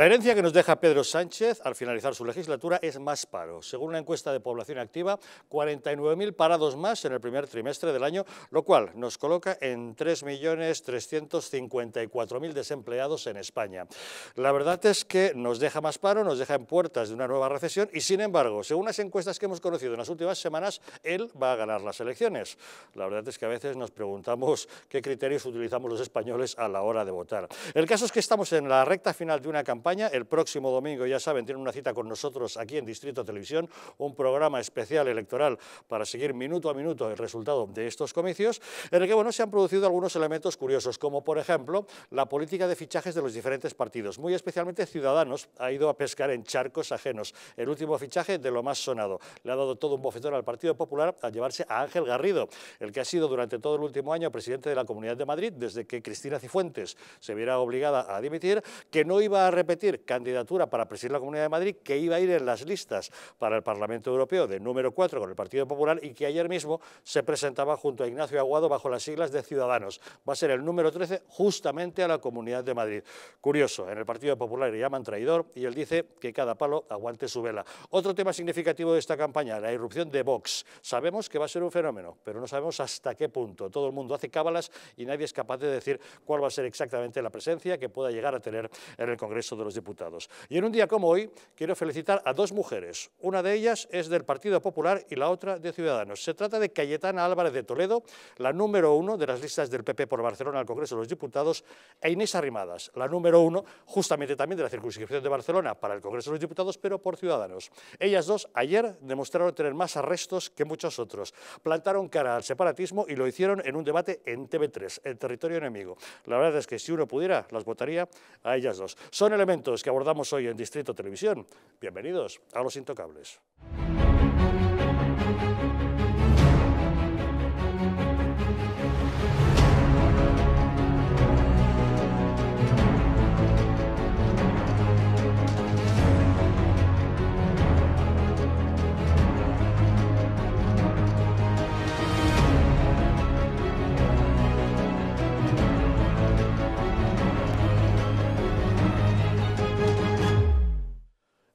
La herencia que nos deja Pedro Sánchez al finalizar su legislatura es más paro. Según una encuesta de población activa, 49.000 parados más en el primer trimestre del año, lo cual nos coloca en 3.354.000 desempleados en España. La verdad es que nos deja más paro, nos deja en puertas de una nueva recesión y, sin embargo, según las encuestas que hemos conocido en las últimas semanas, él va a ganar las elecciones. La verdad es que a veces nos preguntamos qué criterios utilizamos los españoles a la hora de votar. El caso es que estamos en la recta final de una campaña el próximo domingo, ya saben, tienen una cita con nosotros aquí en Distrito Televisión, un programa especial electoral para seguir minuto a minuto el resultado de estos comicios, en el que bueno, se han producido algunos elementos curiosos, como por ejemplo la política de fichajes de los diferentes partidos, muy especialmente Ciudadanos ha ido a pescar en charcos ajenos, el último fichaje de lo más sonado. Le ha dado todo un bofetón al Partido Popular a llevarse a Ángel Garrido, el que ha sido durante todo el último año presidente de la Comunidad de Madrid, desde que Cristina Cifuentes se viera obligada a dimitir, que no iba a repetir candidatura para presidir la Comunidad de Madrid, que iba a ir en las listas para el Parlamento Europeo de número 4 con el Partido Popular y que ayer mismo se presentaba junto a Ignacio Aguado bajo las siglas de Ciudadanos. Va a ser el número 13 justamente a la Comunidad de Madrid. Curioso, en el Partido Popular le llaman traidor y él dice que cada palo aguante su vela. Otro tema significativo de esta campaña, la irrupción de Vox. Sabemos que va a ser un fenómeno, pero no sabemos hasta qué punto. Todo el mundo hace cábalas y nadie es capaz de decir cuál va a ser exactamente la presencia que pueda llegar a tener en el Congreso de los diputados. Y en un día como hoy quiero felicitar a dos mujeres. Una de ellas es del Partido Popular y la otra de Ciudadanos. Se trata de Cayetana Álvarez de Toledo, la número uno de las listas del PP por Barcelona al Congreso de los Diputados, e Inés Arrimadas, la número uno justamente también de la circunscripción de Barcelona para el Congreso de los Diputados, pero por Ciudadanos. Ellas dos ayer demostraron tener más arrestos que muchos otros. Plantaron cara al separatismo y lo hicieron en un debate en TV3, el territorio enemigo. La verdad es que si uno pudiera, las votaría a ellas dos. Son elementos que abordamos hoy en Distrito Televisión. Bienvenidos a Los Intocables.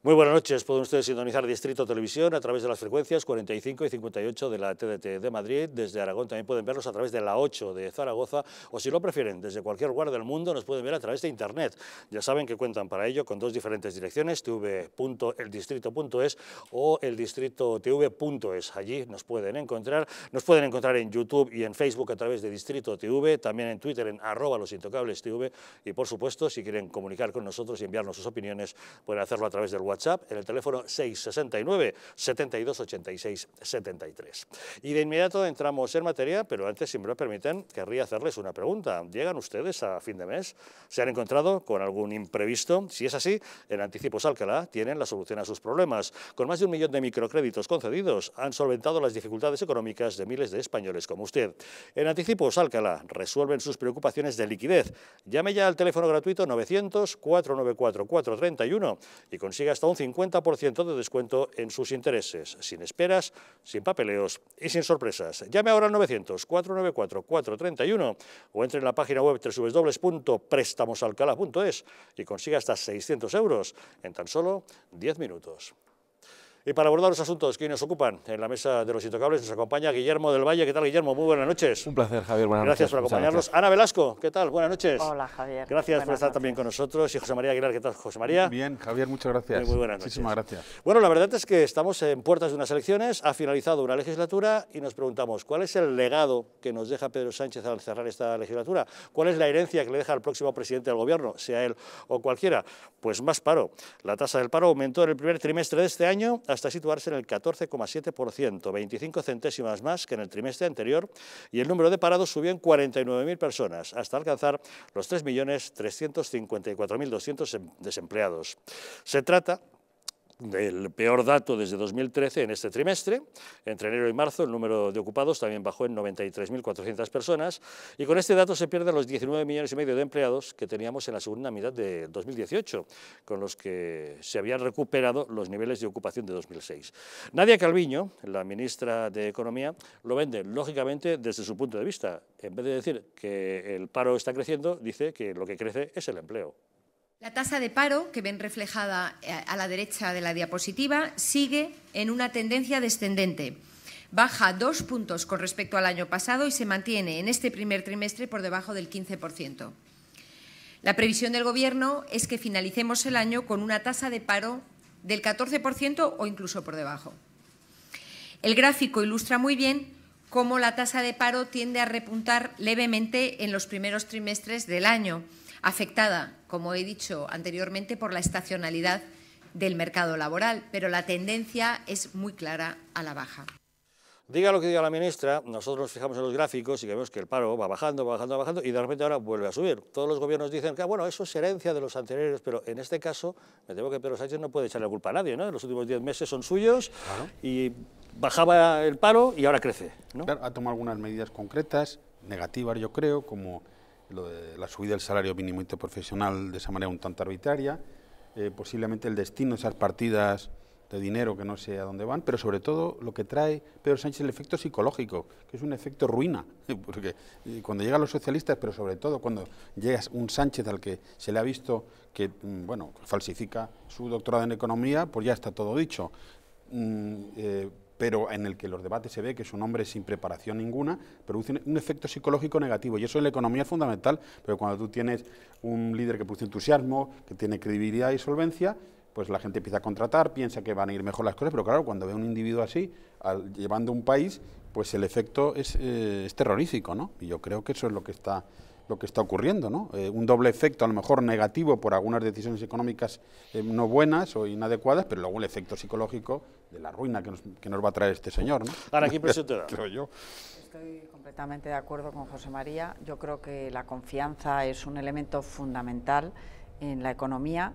Muy buenas noches, pueden ustedes sintonizar Distrito Televisión a través de las frecuencias 45 y 58 de la TDT de Madrid, desde Aragón también pueden verlos a través de la 8 de Zaragoza o si lo prefieren, desde cualquier lugar del mundo nos pueden ver a través de Internet. Ya saben que cuentan para ello con dos diferentes direcciones, tv.eldistrito.es o eldistrito.tv.es. Allí nos pueden encontrar, nos pueden encontrar en YouTube y en Facebook a través de Distrito TV, también en Twitter en arroba los TV y por supuesto si quieren comunicar con nosotros y enviarnos sus opiniones pueden hacerlo a través del WhatsApp en el teléfono 669 7286 73. Y de inmediato entramos en materia, pero antes, si me lo permiten, querría hacerles una pregunta. ¿Llegan ustedes a fin de mes? ¿Se han encontrado con algún imprevisto? Si es así, en Anticipos Alcalá tienen la solución a sus problemas. Con más de un millón de microcréditos concedidos, han solventado las dificultades económicas de miles de españoles como usted. En Anticipos Alcalá resuelven sus preocupaciones de liquidez. Llame ya al teléfono gratuito 900 494 431 y consiga hasta un 50% de descuento en sus intereses, sin esperas, sin papeleos y sin sorpresas. Llame ahora al 900-494-431 o entre en la página web www.prestamosalcala.es y consiga hasta 600 euros en tan solo 10 minutos. Y para abordar los asuntos que hoy nos ocupan en la mesa de los intocables nos acompaña Guillermo del Valle. ¿Qué tal, Guillermo? Muy buenas noches. Un placer, Javier. Buenas gracias por acompañarnos. Ana Velasco, ¿qué tal? Buenas noches. Hola, Javier. Gracias por estar también con nosotros. Y José María Aguilar, ¿qué tal, José María? Bien, Javier, muchas gracias. Muy, buenas noches. Muchísimas gracias. Bueno, la verdad es que estamos en puertas de unas elecciones, ha finalizado una legislatura y nos preguntamos, ¿cuál es el legado que nos deja Pedro Sánchez al cerrar esta legislatura? ¿Cuál es la herencia que le deja al próximo presidente del gobierno, sea él o cualquiera? Pues más paro. La tasa del paro aumentó en el primer trimestre de este año hasta situarse en el 14,7%, 25 centésimas más que en el trimestre anterior, y el número de parados subió en 49.000 personas, hasta alcanzar los 3.354.200 em-, desempleados. Se trata el peor dato desde 2013 en este trimestre. Entre enero y marzo el número de ocupados también bajó en 93.400 personas y con este dato se pierden los 19 millones y medio de empleados que teníamos en la segunda mitad de 2018, con los que se habían recuperado los niveles de ocupación de 2006. Nadia Calviño, la ministra de Economía, lo vende lógicamente desde su punto de vista. En vez de decir que el paro está creciendo, dice que lo que crece es el empleo. La tasa de paro, que ven reflejada eh, a la derecha de la diapositiva, sigue en una tendencia descendente. Baja dos puntos con respecto al año pasado y se mantiene en este primer trimestre por debajo del 15%. La previsión del Gobierno es que finalicemos el año con una tasa de paro del 14% o incluso por debajo. El gráfico ilustra muy bien cómo la tasa de paro tiende a repuntar levemente en los primeros trimestres del año afectada, como he dicho anteriormente, por la estacionalidad del mercado laboral, pero la tendencia es muy clara a la baja. Diga lo que diga la ministra, nosotros nos fijamos en los gráficos y vemos que el paro va bajando, va bajando, va bajando y de repente ahora vuelve a subir. Todos los gobiernos dicen que, ah, bueno, eso es herencia de los anteriores, pero en este caso me temo que Pedro Sánchez no puede echarle culpa a nadie, ¿no? Los últimos 10 meses son suyos y bajaba el paro y ahora crece, ha tomado algunas medidas concretas, negativas yo creo, como lo de la subida del salario mínimo interprofesional de esa manera un tanto arbitraria, eh, posiblemente el destino de esas partidas de dinero que no sé a dónde van, pero sobre todo lo que trae Pedro Sánchez el efecto psicológico, que es un efecto ruina, porque eh, cuando llegan los socialistas, pero sobre todo cuando llega un Sánchez al que se le ha visto que, mm, bueno, falsifica su doctorado en economía, pues ya está todo dicho. Mm, eh, pero en el que los debates se ve que es un hombre sin preparación ninguna, produce un efecto psicológico negativo. Y eso en la economía es fundamental, pero cuando tú tienes un líder que produce entusiasmo, que tiene credibilidad y solvencia, pues la gente empieza a contratar, piensa que van a ir mejor las cosas, pero claro, cuando ve un individuo así, llevando un país, pues el efecto eh, es, terrorífico, ¿no? Y yo creo que eso es lo que está, lo que está ocurriendo, ¿no? Eh, un doble efecto, a lo mejor negativo por algunas decisiones económicas eh, no buenas o inadecuadas, pero luego el efecto psicológico de la ruina que nos, va a traer este señor. ¿no? aquí yo. Estoy completamente de acuerdo con José María. Yo creo que la confianza es un elemento fundamental en la economía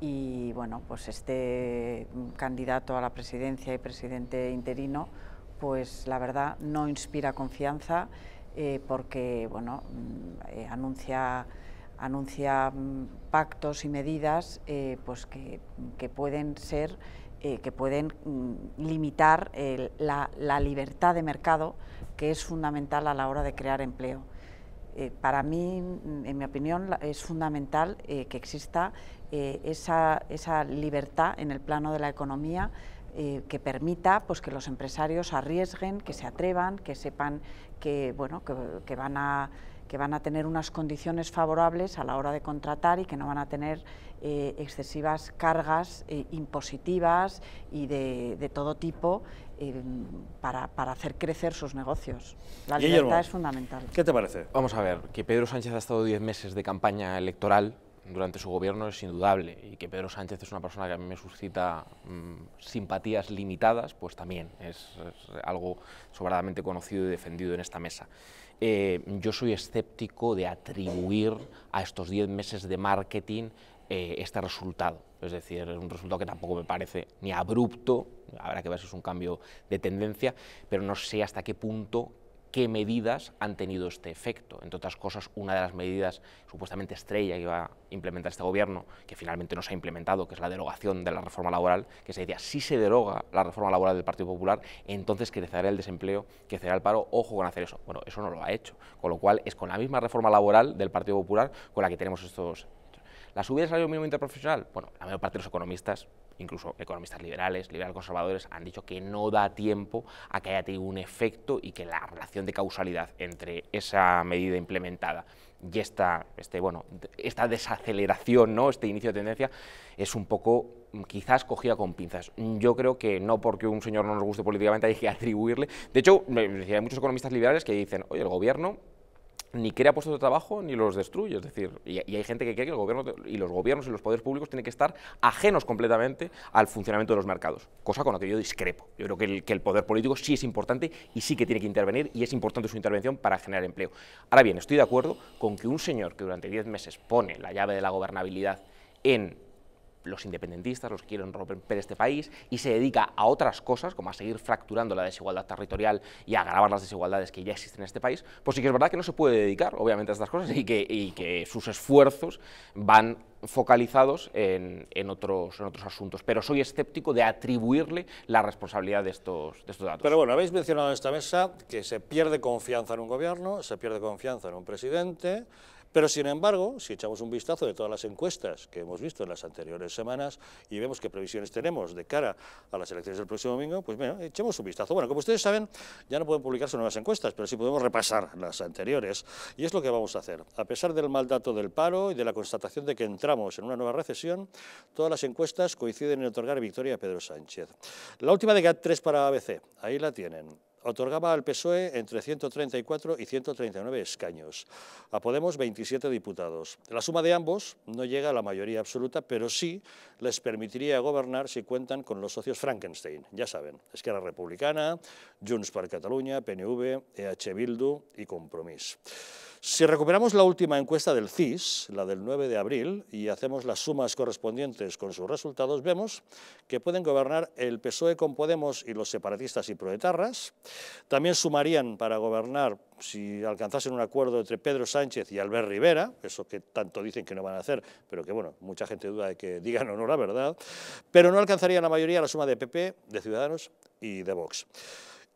y bueno, pues este candidato a la presidencia y presidente interino, pues la verdad no inspira confianza eh, porque bueno, mm, eh, anuncia anuncia mm, pactos y medidas eh, pues que, que pueden ser eh, que pueden mm, limitar la, libertad de mercado que es fundamental a la hora de crear empleo. Eh, para mí, mm, en mi opinión, es fundamental eh, que exista esa, libertad en el plano de la economía que permita pues, que los empresarios arriesguen, que se atrevan, que sepan que, bueno, que van a que van a tener unas condiciones favorables a la hora de contratar y que no van a tener eh, excesivas cargas eh, impositivas y de, todo tipo eh, para, hacer crecer sus negocios. La libertad es fundamental. ¿Qué te parece? Vamos a ver, que Pedro Sánchez ha estado 10 meses de campaña electoral durante su gobierno es indudable y que Pedro Sánchez es una persona que a mí me suscita mm, simpatías limitadas, pues también es algo sobradamente conocido y defendido en esta mesa. Eh, yo soy escéptico de atribuir a estos 10 meses de marketing eh, este resultado. Es decir, es un resultado que tampoco me parece ni abrupto, habrá que ver si es un cambio de tendencia, pero no sé hasta qué punto qué medidas han tenido este efecto. Entre otras cosas, una de las medidas supuestamente estrella que va a implementar este gobierno, que finalmente no se ha implementado, que es la derogación de la reforma laboral, que se decía, si se deroga la reforma laboral del Partido Popular, entonces crecerá el desempleo, crecerá el paro, ojo con hacer eso. Bueno, eso no lo ha hecho, con lo cual es con la misma reforma laboral del Partido Popular con la que tenemos estos... ¿La subida del salario mínimo interprofesional? Bueno, la mayor parte de los economistas incluso economistas liberales, liberal conservadores, han dicho que no da tiempo a que haya tenido un efecto y que la relación de causalidad entre esa medida implementada y esta, este, bueno, esta desaceleración, ¿no? este inicio de tendencia, es un poco mm, quizás cogida con pinzas. Yo creo que no porque un señor no nos guste políticamente hay que atribuirle. De hecho, hay muchos economistas liberales que dicen, oye, el gobierno ni crea puestos de trabajo ni los destruye. Es decir, y, hay gente que cree que el gobierno y los gobiernos y los poderes públicos tienen que estar ajenos completamente al funcionamiento de los mercados, cosa con la que yo discrepo. Yo creo que el, que el poder político sí es importante y sí que tiene que intervenir y es importante su intervención para generar empleo. Ahora bien, estoy de acuerdo con que un señor que durante 10 meses pone la llave de la gobernabilidad en los independentistas, los que quieren romper este país, y se dedica a otras cosas, como a seguir fracturando la desigualdad territorial y a agravar las desigualdades que ya existen en este país, pues sí que es verdad que no se puede dedicar, obviamente, a estas cosas y que, sus esfuerzos van focalizados en, otros, en otros asuntos. Pero soy escéptico de atribuirle la responsabilidad de estos, de estos datos. Pero bueno, habéis mencionado en esta mesa que se pierde confianza en un gobierno, se pierde confianza en un presidente, pero sin embargo, si echamos un vistazo de todas las encuestas que hemos visto en las anteriores semanas y vemos qué previsiones tenemos de cara a las elecciones del próximo domingo, pues bueno, echemos un vistazo. Bueno, como ustedes saben, ya no pueden publicarse nuevas encuestas, pero sí podemos repasar las anteriores y es lo que vamos a hacer. A pesar del mal dato del paro y de la constatación de que entramos en una nueva recesión, todas las encuestas coinciden en otorgar victoria a Pedro Sánchez. La última de GAT3 para ABC, ahí la tienen otorgaba al PSOE entre 134 y 139 escaños, a Podemos 27 diputados. La suma de ambos no llega a la mayoría absoluta, pero sí les permitiría gobernar si cuentan con los socios Frankenstein, ya saben, Esquerra Republicana, Junts per Catalunya, PNV, EH Bildu y Compromís. Si recuperamos la última encuesta del CIS, la del 9 de abril, y hacemos las sumas correspondientes con sus resultados, vemos que pueden gobernar el PSOE con Podemos y los separatistas y proetarras. También sumarían para gobernar, si alcanzasen un acuerdo entre Pedro Sánchez y Albert Rivera, eso que tanto dicen que no van a hacer, pero que bueno, mucha gente duda de que digan o no la verdad, pero no alcanzaría la mayoría la suma de PP, de Ciudadanos y de Vox.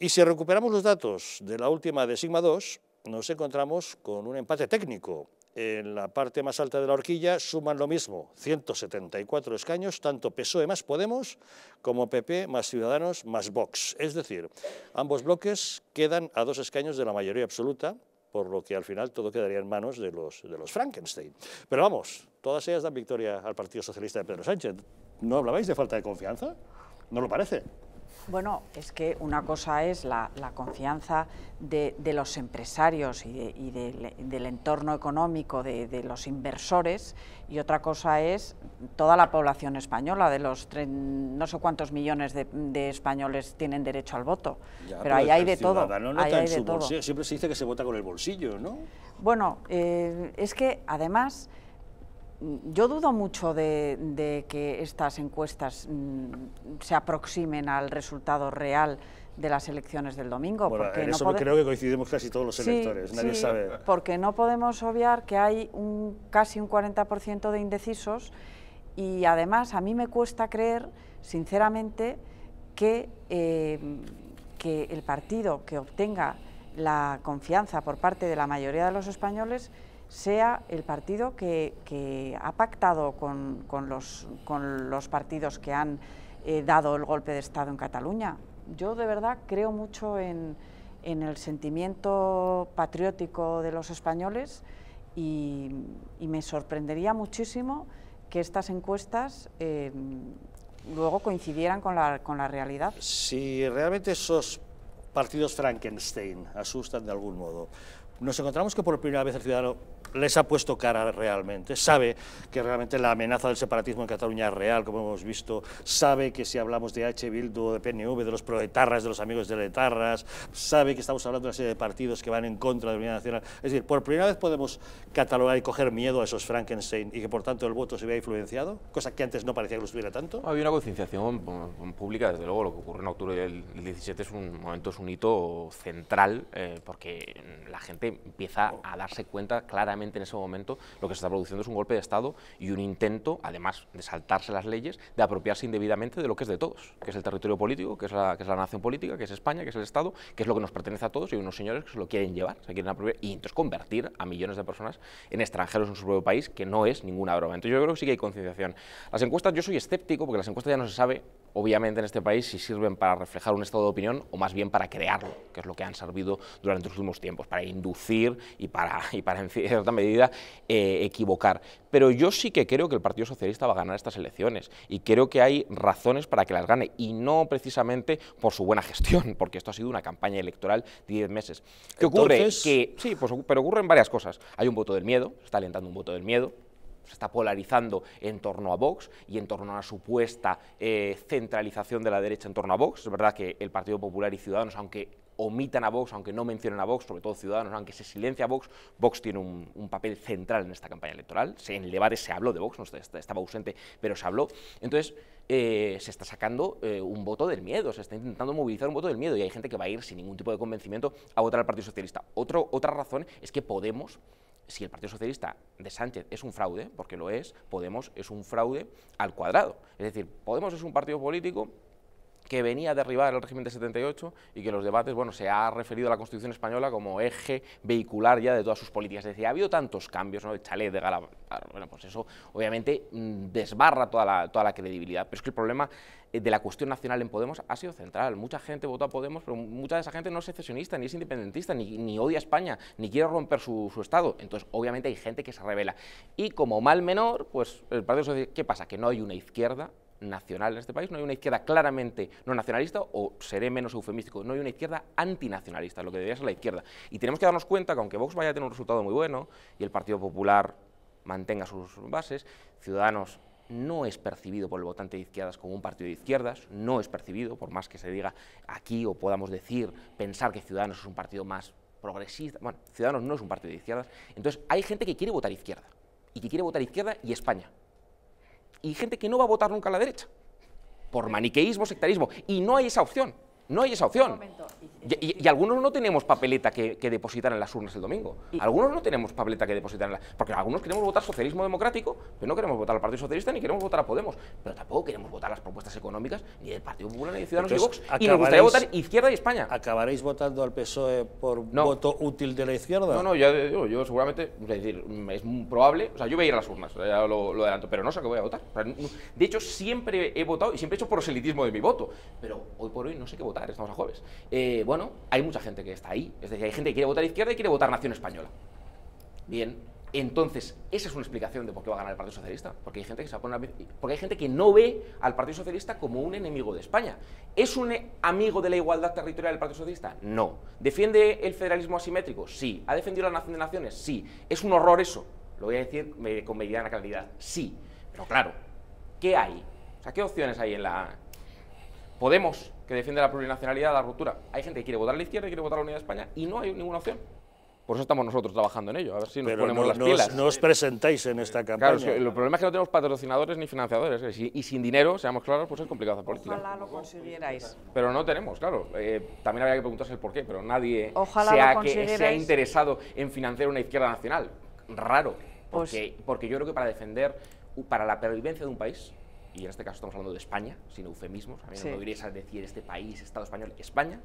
Y si recuperamos los datos de la última de Sigma 2, nos encontramos con un empate técnico. En la parte más alta de la horquilla suman lo mismo, 174 escaños, tanto PSOE más Podemos como PP más Ciudadanos más Vox. Es decir, ambos bloques quedan a dos escaños de la mayoría absoluta, por lo que al final todo quedaría en manos de los, de los Frankenstein. Pero vamos, todas ellas dan victoria al Partido Socialista de Pedro Sánchez. ¿No hablabais de falta de confianza? ¿No lo parece? Bueno, es que una cosa es la, confianza de, los empresarios y, del entorno económico de, los inversores y otra cosa es toda la población española, de los no sé cuántos millones de, españoles tienen derecho al voto, pero, ahí hay de todo. Siempre se dice que se vota con el bolsillo, ¿no? Bueno, eh, es que además yo dudo mucho de, que estas encuestas mm, se aproximen al resultado real de las elecciones del domingo. porque en eso creo que coincidimos casi todos los electores, nadie Porque no podemos obviar que hay un, casi un 40% de indecisos y además a mí me cuesta creer, sinceramente, que, eh, que el partido que obtenga la confianza por parte de la mayoría de los españoles sea el partido que, ha pactado con, los, partidos que han eh, dado el golpe de Estado en Cataluña. Yo de verdad creo mucho en, el sentimiento patriótico de los españoles y, me sorprendería muchísimo que estas encuestas eh, luego coincidieran con la, con la realidad. Si realmente esos partidos Frankenstein asustan de algún modo, nos encontramos que por primera vez el ciudadano les ha puesto cara realmente, sabe que realmente la amenaza del separatismo en Cataluña es real, como hemos visto, sabe que si hablamos de H. Bildu, de PNV, de los proetarras, de los amigos de letarras, sabe que estamos hablando de una serie de partidos que van en contra de la Unidad Nacional. Es decir, por primera vez podemos catalogar y coger miedo a esos Frankenstein y que por tanto el voto se vea influenciado, cosa que antes no parecía que lo estuviera tanto. Había una concienciación mm, pública, desde luego, lo que ocurre en octubre del 17 es un momento, es un hito central, eh, porque la gente empieza a darse cuenta claramente en ese momento lo que se está produciendo es un golpe de Estado y un intento, además de saltarse las leyes, de apropiarse indebidamente de lo que es de todos, que es el territorio político, que es la, que es la nación política, que es España, que es el Estado, que es lo que nos pertenece a todos y unos señores que se lo quieren llevar, se quieren apropiar y entonces convertir a millones de personas en extranjeros en su propio país, que no es ninguna broma. Entonces yo creo que sí que hay concienciación. Las encuestas, yo soy escéptico porque las encuestas ya no se sabe obviamente en este país, si sirven para reflejar un estado de opinión o más bien para crearlo, que es lo que han servido durante los últimos tiempos, para inducir y para, y para en cierta medida, eh, equivocar. Pero yo sí que creo que el Partido Socialista va a ganar estas elecciones y creo que hay razones para que las gane y no precisamente por su buena gestión, porque esto ha sido una campaña electoral de 10 meses. ¿Qué ocurre? Que, sí, pues, pero ocurren varias cosas. Hay un voto del miedo, está alentando un voto del miedo, se está polarizando en torno a Vox y en torno a una supuesta eh, centralización de la derecha en torno a Vox. Es verdad que el Partido Popular y Ciudadanos, aunque omitan a Vox, aunque no mencionen a Vox, sobre todo Ciudadanos, aunque se silencia a Vox, Vox tiene un, papel central en esta campaña electoral. Se, en debate se habló de Vox, no estaba ausente, pero se habló. Entonces, eh, se está sacando eh, un voto del miedo, se está intentando movilizar un voto del miedo y hay gente que va a ir sin ningún tipo de convencimiento a votar al Partido Socialista. otra razón es que Podemos si el Partido Socialista de Sánchez es un fraude, porque lo es, Podemos es un fraude al cuadrado. Es decir, Podemos es un partido político que venía a derribar el régimen de 78 y que en los debates bueno, se ha referido a la Constitución española como eje vehicular ya de todas sus políticas. Es decir, ha habido tantos cambios, ¿no? el chalet de Gala, bueno, pues eso obviamente mm, desbarra toda la, toda la credibilidad, pero es que el problema eh, de la cuestión nacional en Podemos ha sido central. Mucha gente votó a Podemos, pero mucha de esa gente no es secesionista, ni es independentista, ni, odia a España, ni quiere romper su, su, Estado. Entonces, obviamente hay gente que se revela. Y como mal menor, pues el Partido Socialista, ¿qué pasa? Que no hay una izquierda nacional en este país, no hay una izquierda claramente no nacionalista, o seré menos eufemístico, no hay una izquierda antinacionalista, lo que debería ser la izquierda. Y tenemos que darnos cuenta que aunque Vox vaya a tener un resultado muy bueno y el Partido Popular mantenga sus bases, Ciudadanos no es percibido por el votante de izquierdas como un partido de izquierdas, no es percibido, por más que se diga aquí o podamos decir, pensar que Ciudadanos es un partido más progresista, bueno, Ciudadanos no es un partido de izquierdas, entonces hay gente que quiere votar izquierda, y que quiere votar izquierda y España, y gente que no va a votar nunca a la derecha, por maniqueísmo, sectarismo, y no hay esa opción. No hay esa opción. Y, algunos no tenemos papeleta que, depositar en las urnas el domingo. Algunos no tenemos papeleta que depositar en las... Porque algunos queremos votar socialismo democrático, pero no queremos votar al Partido Socialista ni queremos votar a Podemos. Pero tampoco queremos votar las propuestas económicas ni del Partido Popular ni de Ciudadanos y Vox. Y nos gustaría votar izquierda y España. ¿Acabaréis votando al PSOE por voto útil de la izquierda? No, no, yo, seguramente... Es decir, es probable... O sea, yo voy a ir a las urnas, ya lo, adelanto, pero no sé a qué voy a votar. de hecho, siempre he votado y siempre he hecho proselitismo de mi voto. Pero hoy por hoy no sé qué votar estamos a jueves. Eh, bueno, hay mucha gente que está ahí. Es decir, hay gente que quiere votar izquierda y quiere votar nación española. Bien, entonces, esa es una explicación de por qué va a ganar el Partido Socialista, porque hay gente que se porque hay gente que no ve al Partido Socialista como un enemigo de España. ¿Es un amigo de la igualdad territorial del Partido Socialista? No. ¿Defiende el federalismo asimétrico? Sí. ¿Ha defendido la nación de naciones? Sí. ¿Es un horror eso? Lo voy a decir con la claridad. Sí. Pero claro, ¿qué hay? O sea, ¿qué opciones hay en la Podemos, que defiende la plurinacionalidad, la ruptura. Hay gente que quiere votar a la izquierda y quiere votar a la Unidad de España y no hay ninguna opción. Por eso estamos nosotros trabajando en ello, a ver si nos ponemos las pilas. no os presentáis en esta campaña. Claro, el problema es que no tenemos patrocinadores ni financiadores. Y, sin dinero, seamos claros, pues es complicado hacer política. Ojalá lo consiguierais. Pero no tenemos, claro. Eh, también habría que preguntarse el por qué, pero nadie se, ha, interesado en financiar una izquierda nacional. Raro. Pues porque, porque yo creo que para defender, para la pervivencia de un país, y en este caso estamos hablando de España, sin eufemismos, a mí no me decir este país, Estado español, España,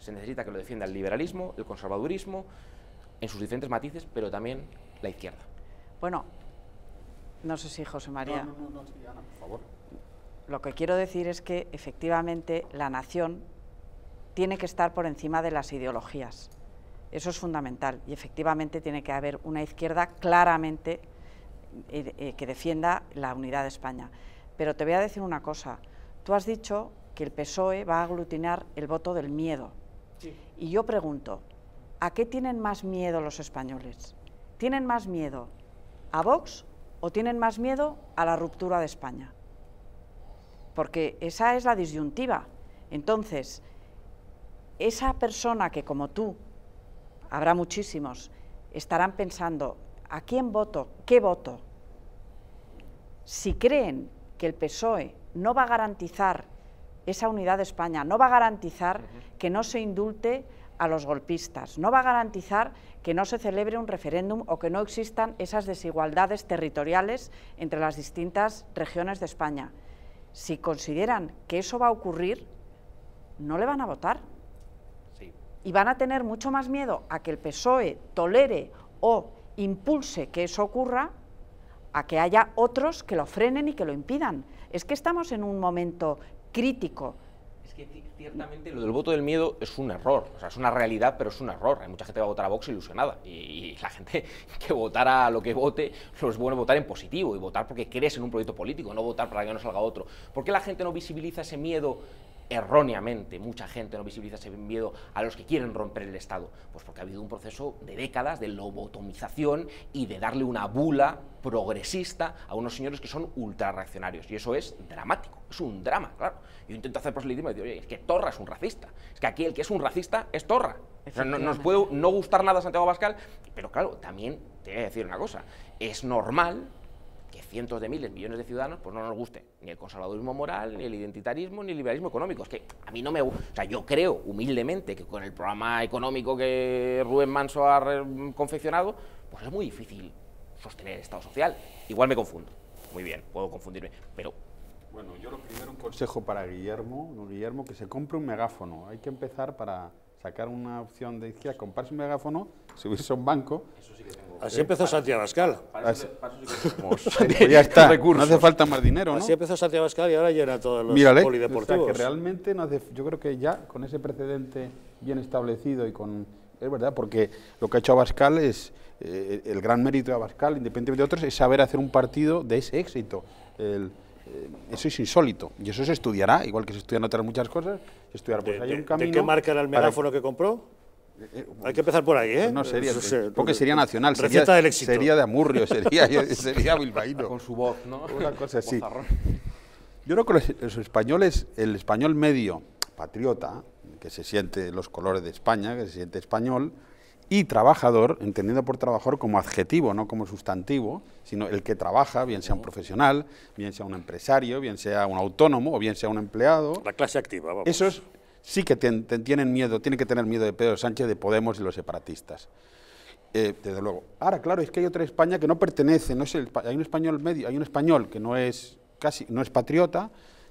se necesita que lo defienda el liberalismo, el conservadurismo, en sus diferentes matices, pero también la izquierda. Bueno, no sé si José María... No, no, no, no, por favor. Lo que quiero decir es que efectivamente la nación tiene que estar por encima de las ideologías. Eso es fundamental y efectivamente tiene que haber una izquierda claramente eh, eh, que defienda la unidad de España. Pero te voy a decir una cosa. Tú has dicho que el PSOE va a aglutinar el voto del miedo. Y yo pregunto, ¿a qué tienen más miedo los españoles? ¿Tienen más miedo a Vox o tienen más miedo a la ruptura de España? Porque esa es la disyuntiva. Entonces, esa persona que como tú, habrá muchísimos, estarán pensando, ¿a quién voto? ¿Qué voto? Si creen que el PSOE no va a garantizar esa unidad de España, no va a garantizar que no se indulte a los golpistas, no va a garantizar que no se celebre un referéndum o que no existan esas desigualdades territoriales entre las distintas regiones de España. Si consideran que eso va a ocurrir, no le van a votar. Y van a tener mucho más miedo a que el PSOE tolere o impulse que eso ocurra a que haya otros que lo frenen y que lo impidan. Es que estamos en un momento crítico. Es que ciertamente lo del voto del miedo es un error, o sea, es una realidad, pero es un error. Hay mucha gente que va a votar a Vox ilusionada y, la gente que votara lo que vote, lo es bueno votar en positivo y votar porque crees en un proyecto político, no votar para que no salga otro. ¿Por qué la gente no visibiliza ese miedo erróneamente mucha gente no visibiliza ese miedo a los que quieren romper el Estado? Pues porque ha habido un proceso de décadas de lobotomización y de darle una bula progresista a unos señores que son ultrarreaccionarios. Y eso es dramático, es un drama, claro. Yo intento hacer proselitismo y digo, oye, es que Torra es un racista. Es que aquí el que es un racista es Torra. No, nos puede no gustar nada Santiago Pascal, pero claro, también te voy a decir una cosa. Es normal que cientos de miles, millones de ciudadanos, pues no nos guste ni el conservadurismo moral, ni el identitarismo, ni el liberalismo económico. Es que a mí no me gusta. O sea, yo creo humildemente que con el programa económico que Rubén Manso ha confeccionado, pues es muy difícil sostener el Estado social. Igual me confundo. Muy bien, puedo confundirme. Pero bueno, yo lo primero un consejo para Guillermo, Guillermo, que se compre un megáfono. Hay que empezar para sacar una opción de izquierda, comprarse un megáfono, subirse a un banco, sí Así empezó Santiago Abascal. Pues, pues ya está, no hace falta más dinero, ¿no? Así empezó Santiago Abascal y ahora llena todos los realmente yo creo que ya con ese precedente bien establecido y con es verdad porque lo que ha hecho Abascal es eh, el gran mérito de Abascal, independientemente de otros, es saber hacer un partido de ese éxito. Eh, eso es insólito y eso se estudiará, igual que se estudian otras muchas cosas. Se pues, hay de qué marca era el que compró? Hay que empezar por ahí, ¿eh? No sería, porque sería nacional, sería, sería de Amurrio, sería, sería bilbaíno. Con su voz, ¿no? Una cosa así. Yo creo que los, españoles, el español medio, patriota, que se siente los colores de España, que se siente español, y trabajador, entendiendo por trabajador como adjetivo, no como sustantivo, sino el que trabaja, bien sea un profesional, bien sea un empresario, bien sea un autónomo o bien sea un empleado. La clase activa, vamos. es sí que tienen miedo, tienen que tener miedo de Pedro Sánchez, de Podemos y los separatistas. Eh, desde luego. Ahora, claro, es que hay otra España que no pertenece, no es el, hay un español medio, hay un español que no es casi, no es patriota,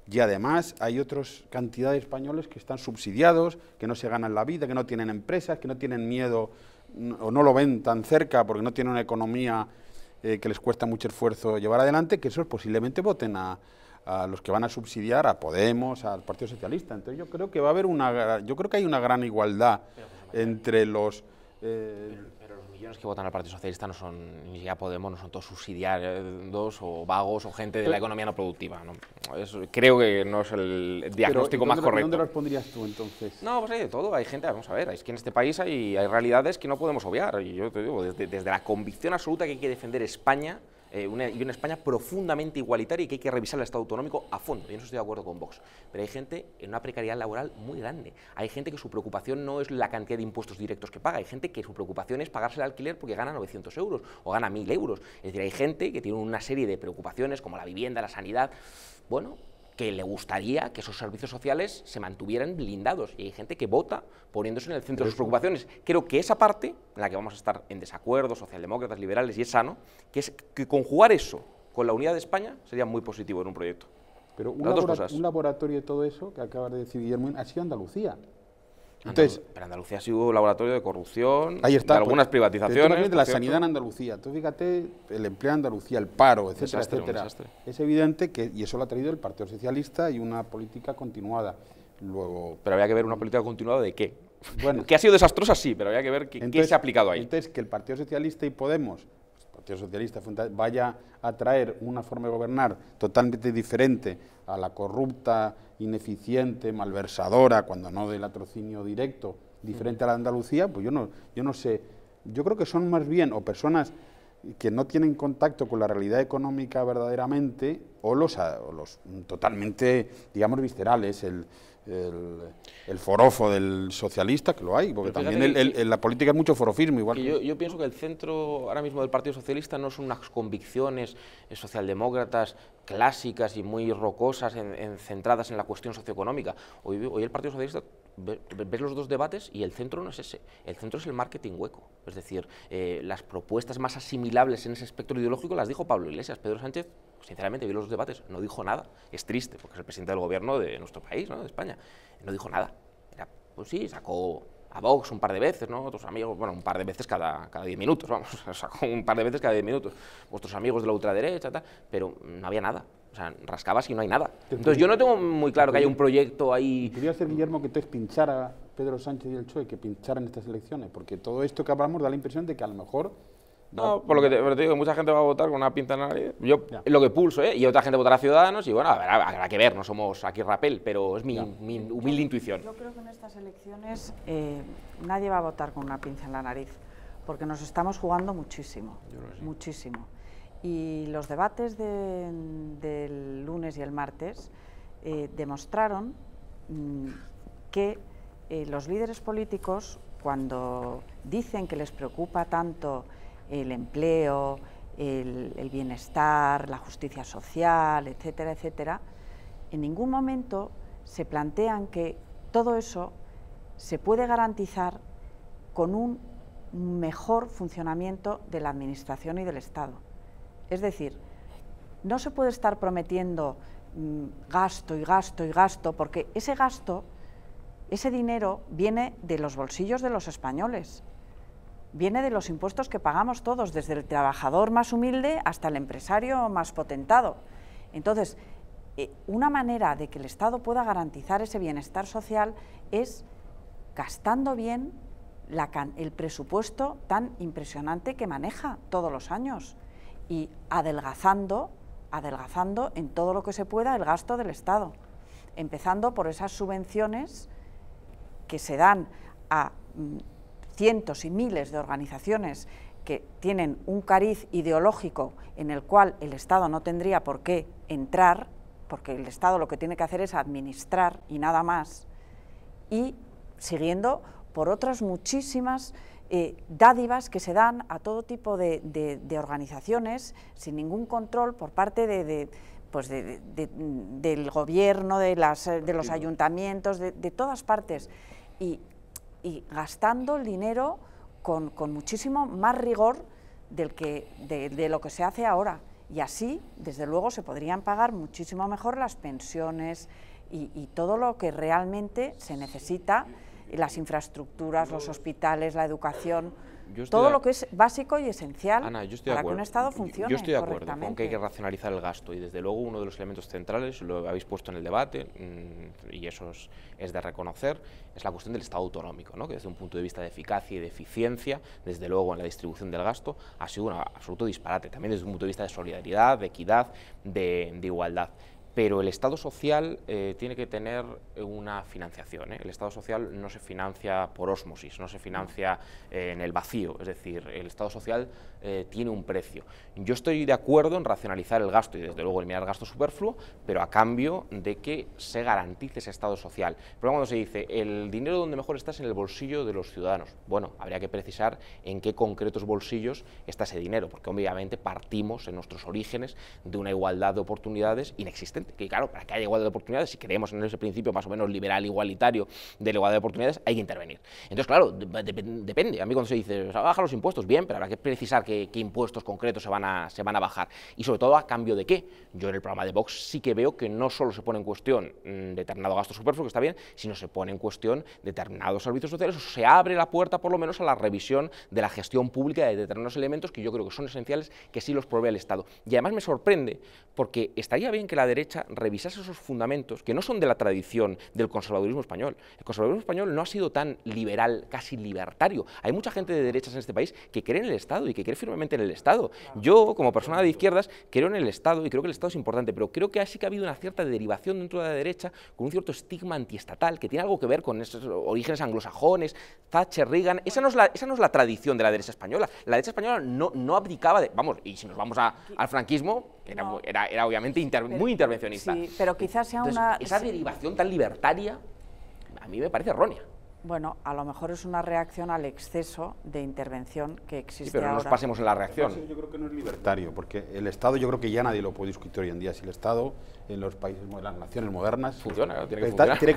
y además hay otros cantidad de españoles que están subsidiados, que no se ganan la vida, que no tienen empresas, que no tienen miedo o no lo ven tan cerca porque no tienen una economía eh, que les cuesta mucho esfuerzo llevar adelante, que esos posiblemente voten a, a los que van a subsidiar a Podemos, al Partido Socialista. Entonces yo creo que va a haber una, yo creo que hay una gran igualdad pues, entre los eh, pero, los millones que votan al Partido Socialista no son, ni siquiera Podemos, no son todos subsidiados o vagos o gente de la economía no productiva. ¿no? creo que no es el diagnóstico más correcto. ¿Dónde respondrías tú entonces? No, pues hay de todo. Hay gente, vamos a ver, es que en este país hay, hay realidades que no podemos obviar. Y yo te digo, desde la convicción absoluta que hay que defender España eh, una, y una España profundamente igualitaria y que hay que revisar el Estado autonómico a fondo. Yo eso estoy de acuerdo con Vox. Pero hay gente en una precariedad laboral muy grande. Hay gente que su preocupación no es la cantidad de impuestos directos que paga. Hay gente que su preocupación es pagarse el alquiler porque gana 900 euros o gana 1.000 euros. Es decir, hay gente que tiene una serie de preocupaciones como la vivienda, la sanidad. Bueno, que le gustaría que esos servicios sociales se mantuvieran blindados. Y hay gente que vota poniéndose en el centro de sus preocupaciones. Creo que esa parte, en la que vamos a estar en desacuerdo, socialdemócratas, liberales, y es sano, que, es, que conjugar eso con la unidad de España sería muy positivo en un proyecto. Pero un, un laboratorio de todo eso que acaba de decir, Guillermo, ha sido Andalucía pero Andalucía ha sido un laboratorio de corrupción, de pues, algunas privatizaciones. de la sanidad en Andalucía. Tú fíjate, el empleo en Andalucía, el paro, etcétera, etcétera. Es evidente que, y eso lo ha traído el Partido Socialista y una política continuada. Luego, pero había que ver una política continuada de qué. Bueno, que ha sido desastrosa, sí, pero había que ver qué se ha aplicado ahí. Entonces, que el Partido Socialista y Podemos el Socialista vaya a traer una forma de gobernar totalmente diferente a la corrupta, ineficiente, malversadora, cuando no del atrocinio directo, diferente a la de Andalucía, pues yo no, yo no sé. Yo creo que son más bien o personas que no tienen contacto con la realidad económica verdaderamente o los, los totalmente, digamos, viscerales. El, el, forofo del socialista, que lo hay, porque también en la política es mucho forofismo. Igual yo, pienso que el centro ahora mismo del Partido Socialista no son unas convicciones eh, socialdemócratas clásicas y muy rocosas, centradas en la cuestión socioeconómica. hoy el Partido Socialista ves los dos debates y el centro no es ese, el centro es el marketing hueco, es decir, eh, las propuestas más asimilables en ese espectro ideológico las dijo Pablo Iglesias, Pedro Sánchez, sinceramente, vi los debates, no dijo nada, es triste, porque es el presidente del gobierno de nuestro país, de España, no dijo nada, Era, pues sí, sacó a Vox un par de veces, ¿no? Otros amigos, bueno, un par de veces cada, cada minutos, vamos, sacó un par de veces cada diez minutos, vuestros amigos de la ultraderecha, tal, pero no había nada, o sea, rascabas y no hay nada. Entonces yo no tengo muy claro que haya un proyecto ahí... ¿Quería hacer, Guillermo, que te pinchara Pedro Sánchez y el CHOE, que pincharan estas elecciones, porque todo esto que hablamos da la impresión de que a lo mejor... No, por lo que te, pero te digo, mucha gente va a votar con una pinta en la nariz. Yo lo que pulso, ¿eh? Y otra gente votará Ciudadanos y bueno, habrá, habrá que ver, no somos aquí rapel, pero es mi, humilde intuición. Yo creo que en estas elecciones eh, nadie va a votar con una pinza en la nariz, porque nos estamos jugando muchísimo, muchísimo. Y los debates del lunes y el martes eh, demostraron mm, que eh, los líderes políticos, cuando dicen que les preocupa tanto el empleo, el, el, bienestar, la justicia social, etcétera, etcétera, en ningún momento se plantean que todo eso se puede garantizar con un mejor funcionamiento de la Administración y del Estado. Es decir, no se puede estar prometiendo mm, gasto y gasto y gasto, porque ese gasto, ese dinero viene de los bolsillos de los españoles, viene de los impuestos que pagamos todos, desde el trabajador más humilde hasta el empresario más potentado. Entonces, eh, una manera de que el Estado pueda garantizar ese bienestar social es gastando bien el presupuesto tan impresionante que maneja todos los años y adelgazando, adelgazando en todo lo que se pueda el gasto del Estado, empezando por esas subvenciones que se dan a mm, cientos y miles de organizaciones que tienen un cariz ideológico en el cual el Estado no tendría por qué entrar, porque el Estado lo que tiene que hacer es administrar y nada más, y siguiendo por otras muchísimas eh, dádivas que se dan a todo tipo de, organizaciones sin ningún control por parte de, pues del gobierno, de, eh, los ayuntamientos, de, todas partes, y, gastando el dinero con, muchísimo más rigor del que, de lo que se hace ahora. Y así, desde luego, se podrían pagar muchísimo mejor las pensiones y todo lo que realmente se necesita las infraestructuras, los hospitales, la educación, todo lo que es básico y esencial para que un Estado funcione. Yo estoy de acuerdo con que hay que racionalizar el gasto y desde luego uno de los elementos centrales, lo habéis puesto en el debate mm, y eso es, de reconocer, es la cuestión del Estado autonómico, que desde un punto de vista de eficacia y de eficiencia, desde luego en la distribución del gasto, ha sido un absoluto disparate, también desde un punto de vista de solidaridad, de equidad, de igualdad pero el Estado social eh, tiene que tener una financiación. ¿eh? El Estado social no se financia por osmosis, no se financia eh, en el vacío, es decir, el Estado social tiene un precio. Yo estoy de acuerdo en racionalizar el gasto y desde luego eliminar el gasto superfluo, pero a cambio de que se garantice ese Estado social. Pero cuando se dice, el dinero donde mejor está es en el bolsillo de los ciudadanos. Bueno, habría que precisar en qué concretos bolsillos está ese dinero, porque obviamente partimos en nuestros orígenes de una igualdad de oportunidades inexistente que claro, para que haya igualdad de oportunidades, si creemos en ese principio más o menos liberal, igualitario de igualdad de oportunidades, hay que intervenir. Entonces, claro, depende. A mí cuando se dice, bajar baja los impuestos, bien, pero habrá que precisar qué, impuestos concretos se van, a, se van a bajar. Y sobre todo, ¿a cambio de qué? Yo en el programa de Vox sí que veo que no solo se pone en cuestión mm, determinado gasto superfluo, que está bien, sino se pone en cuestión determinados servicios sociales, o se abre la puerta por lo menos a la revisión de la gestión pública de determinados elementos que yo creo que son esenciales, que sí los provee el Estado. Y además me sorprende, porque estaría bien que la derecha revisarse esos fundamentos que no son de la tradición del conservadurismo español. El conservadurismo español no ha sido tan liberal, casi libertario. Hay mucha gente de derechas en este país que cree en el Estado y que cree firmemente en el Estado. Yo, como persona de izquierdas, creo en el Estado y creo que el Estado es importante, pero creo que así que ha habido una cierta derivación dentro de la derecha con un cierto estigma antiestatal que tiene algo que ver con esos orígenes anglosajones, Thatcher, Reagan. Esa no es la, esa no la tradición de la derecha española. La derecha española no, no abdicaba de... Vamos, y si nos vamos al franquismo, era, obviamente muy intervencionista. Sí, pero quizás sea una... Esa derivación tan libertaria a mí me parece errónea. Bueno, a lo mejor es una reacción al exceso de intervención que existe sí, pero no nos pasemos en la reacción. Yo creo que no es libertario, porque el Estado yo creo que ya nadie lo puede discutir hoy en día. Si el Estado en los países, en las naciones modernas. Funciona, tiene que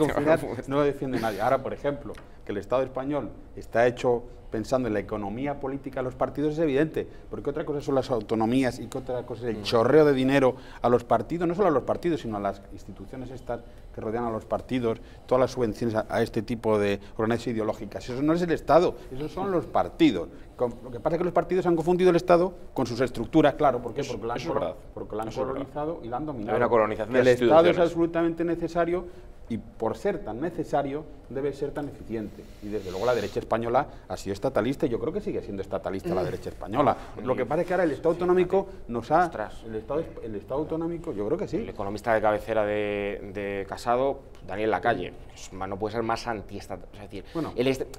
no lo defiende nadie. Ahora, por ejemplo, que el Estado español está hecho pensando en la economía política de los partidos es evidente, porque otra cosa son las autonomías y que otra cosa es el mm. chorreo de dinero a los partidos, no solo a los partidos, sino a las instituciones estas que rodean a los partidos, todas las subvenciones a, a este tipo de organizaciones ideológicas. Eso no es el Estado, esos son los partidos, lo que pasa es que los partidos han confundido el Estado con sus estructuras, claro. ¿Por qué? Porque la han, la han colonizado y la han dominado. el Estado es absolutamente necesario y por ser tan necesario debe ser tan eficiente. Y desde luego la derecha española ha sido estatalista y yo creo que sigue siendo estatalista la mm. derecha española. Lo que pasa es que ahora el Estado autonómico nos ha... El Estado, el Estado autonómico, yo creo que sí. El economista de cabecera de, de Casado, Daniel Lacalle, no puede ser más antiestatal. Es decir,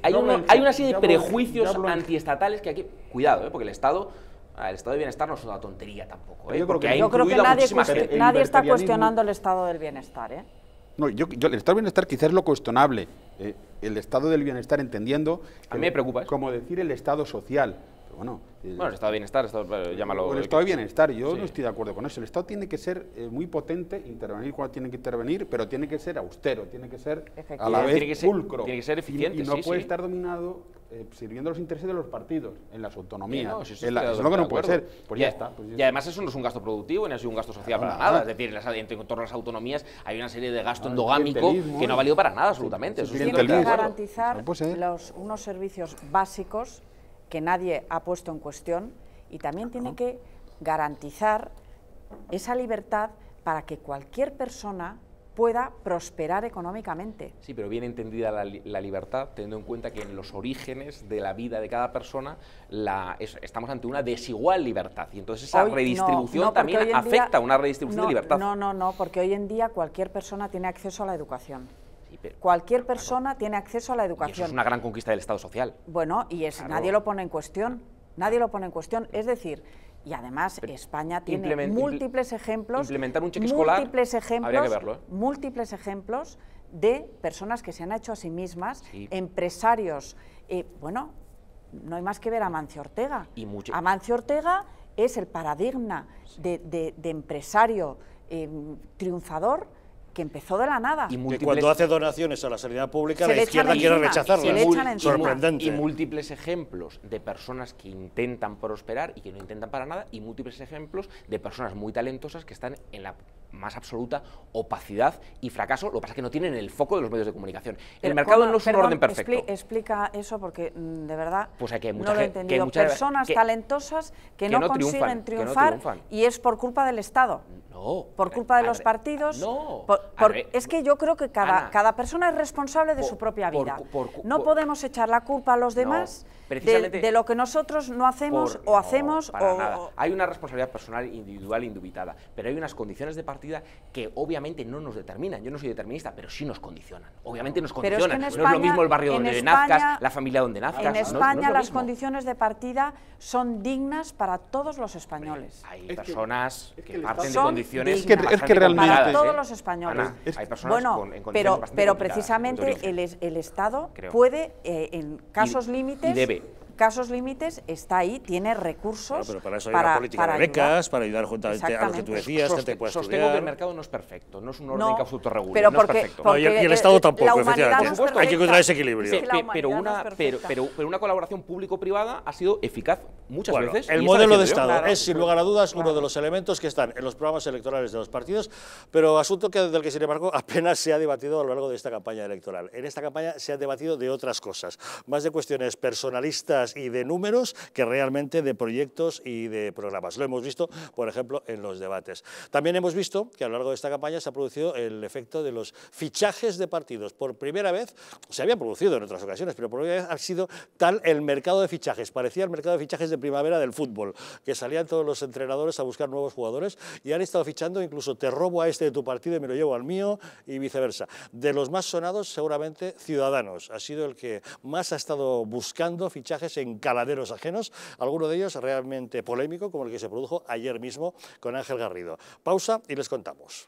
hay, una, hay, una, serie de prejuicios antiestatales que aquí... Cuidado, ¿eh? porque el Estado... el estado de bienestar no es una tontería tampoco. Eh, yo creo que, yo creo que nadie, nadie está cuestionando el estado del bienestar. ¿eh? No, yo, el estado del bienestar quizás es lo cuestionable. Eh, el estado del bienestar entendiendo... me preocupa. Como decir el estado social. Eh, bueno... El, estado de bienestar, El estado eh, de bienestar, yo no estoy de acuerdo con eso. El estado tiene que ser eh, muy potente, intervenir cuando tiene que intervenir, pero tiene que ser austero, tiene que ser a la vez pulcro. tiene que ser eficiente, Y, no puede estar dominado sirviendo los intereses de los partidos, en las autonomías. eso, lo que no puede ser. Pues y, ya está. Pues y además eso no es un gasto productivo, ni es un gasto social para nada. Es decir, las, en, las autonomías hay una serie de gasto ah, endogámico que no ha valido para nada absolutamente. Eso tiene que garantizar unos servicios básicos que nadie ha puesto en cuestión y también tiene que garantizar esa libertad para que cualquier persona pueda prosperar económicamente. Sí, pero bien entendida la, libertad, teniendo en cuenta que en los orígenes de la vida de cada persona estamos ante una desigual libertad y entonces esa redistribución también afecta a una redistribución de libertad. No, no, no, porque hoy en día cualquier persona tiene acceso a la educación. Cualquier persona tiene acceso a la educación. Y es una gran conquista del Estado social. Bueno, y es, nadie lo pone en cuestión. Nadie lo pone en cuestión. Es decir, y además España tiene múltiples ejemplos. Implementar un cheque escolar. Múltiples ejemplos. que verlo, ¿eh? Múltiples ejemplos de personas que se han hecho a sí mismas, empresarios. Eh, bueno, no hay más que ver a Mancio Ortega. Amancio Ortega es el paradigma de, empresario eh, triunfador que empezó de la nada. Y cuando hace donaciones a la sanidad pública, la izquierda quiere rechazarlo. Y Sorprendente. Y múltiples ejemplos de personas que intentan prosperar y que no intentan para nada, y múltiples ejemplos de personas muy talentosas que están en la más absoluta opacidad y fracaso, lo que pasa es que no tienen el foco de los medios de comunicación. el mercado no es un orden perfecto. explica eso porque mm, de verdad pues hay que personas talentosas que, no, consiguen triunfar y es por culpa del Estado. ¿Por eh, culpa de los partidos? No. es que yo creo que cada, cada persona es responsable de su propia vida. no podemos echar la culpa a los demás de, lo que nosotros no hacemos o hacemos. Hay una responsabilidad personal, individual, indubitada, pero hay unas condiciones de partida que obviamente no nos determinan. Yo no soy determinista, pero sí nos condicionan. Obviamente nos condicionan. no es lo mismo el barrio donde nazcas, la familia donde nazcas. En España las condiciones de partida son dignas para todos los españoles. Hay personas que, que parten de condiciones es que, es que realmente, para ¿eh? todos los españoles. hay personas bueno, con, en pero, pero precisamente el, el, Estado puede, eh, en casos límites, y debe casos límites, está ahí, tiene recursos. pero para eso hay para, una política de becas, para ayudar juntamente a lo que tú decías, Soste, Sostengo que el mercado no es perfecto, no es un orden no, que pero no es perfecto. y, el, Estado tampoco, efectivamente. hay que encontrar ese equilibrio. pero, una, pero, pero, una colaboración público-privada ha sido eficaz muchas veces. El modelo de Estado es, sin lugar a dudas, uno de los elementos que están en los programas electorales de los partidos, pero asunto que, del que, sin embargo, apenas se ha debatido a lo largo de esta campaña electoral. En esta campaña se ha debatido de otras cosas, más de cuestiones personalistas y de números que realmente de proyectos y de programas. Lo hemos visto, por ejemplo, en los debates. También hemos visto que a lo largo de esta campaña se ha producido el efecto de los fichajes de partidos. Por primera vez, se había producido en otras ocasiones, pero por primera vez ha sido tal el mercado de fichajes. Parecía el mercado de fichajes de primavera del fútbol, que salían todos los entrenadores a buscar nuevos jugadores y han estado fichando incluso te robo a este de tu partido y me lo llevo al mío y viceversa. De los más sonados, seguramente Ciudadanos ha sido el que más ha estado buscando fichajes en caladeros ajenos, alguno de ellos realmente polémico, como el que se produjo ayer mismo con Ángel Garrido. Pausa y les contamos.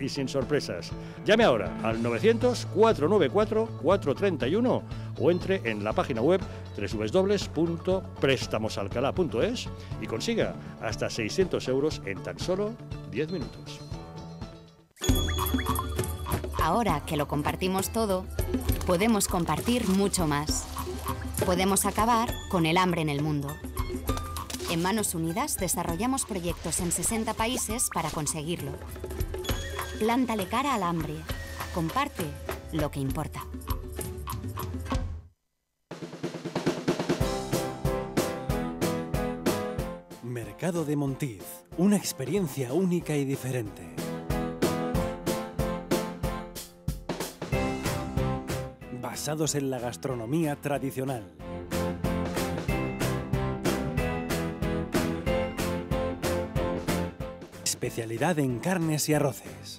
y sin sorpresas. Llame ahora al 900-494-431 o entre en la página web www.préstamosalcalá.es y consiga hasta 600 euros en tan solo 10 minutos. Ahora que lo compartimos todo, podemos compartir mucho más. Podemos acabar con el hambre en el mundo. En Manos Unidas desarrollamos proyectos en 60 países para conseguirlo. Plántale cara al hambre. Comparte lo que importa. Mercado de Montiz, una experiencia única y diferente. Basados en la gastronomía tradicional. especialidad en carnes y arroces.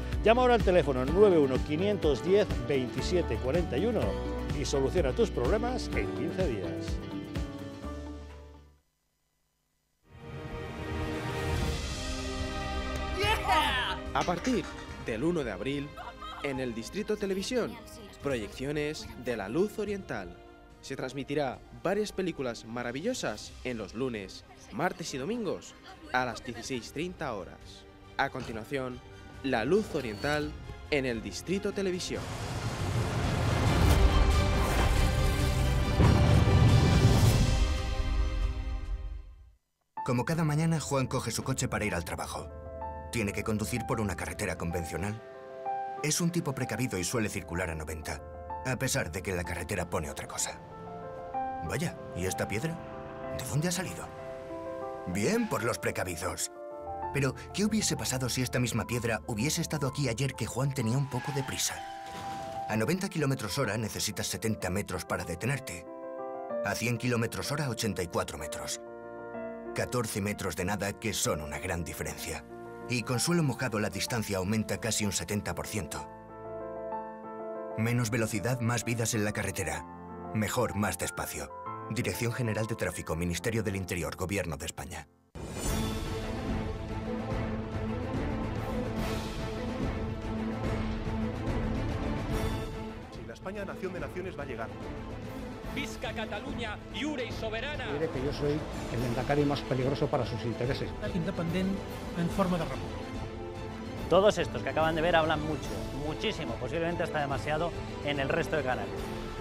Llama ahora al teléfono 91-510-2741 y soluciona tus problemas en 15 días. A partir del 1 de abril, en el Distrito Televisión, proyecciones de la luz oriental. Se transmitirá varias películas maravillosas en los lunes, martes y domingos a las 16.30 horas. A continuación, la Luz Oriental en el Distrito Televisión. Como cada mañana, Juan coge su coche para ir al trabajo. Tiene que conducir por una carretera convencional. Es un tipo precavido y suele circular a 90, a pesar de que la carretera pone otra cosa. Vaya, ¿y esta piedra? ¿De dónde ha salido? Bien por los precavidos. Pero, ¿qué hubiese pasado si esta misma piedra hubiese estado aquí ayer que Juan tenía un poco de prisa? A 90 kilómetros hora necesitas 70 metros para detenerte. A 100 kilómetros hora, 84 metros. 14 metros de nada que son una gran diferencia. Y con suelo mojado la distancia aumenta casi un 70%. Menos velocidad, más vidas en la carretera. Mejor, más despacio. Dirección General de Tráfico, Ministerio del Interior, Gobierno de España. España nación de naciones va a llegar. Visca Cataluña, Iure y soberana. Mire que yo soy el mendacario más peligroso para sus intereses. Independiente en forma de Todos estos que acaban de ver hablan mucho, muchísimo, posiblemente hasta demasiado en el resto de canales.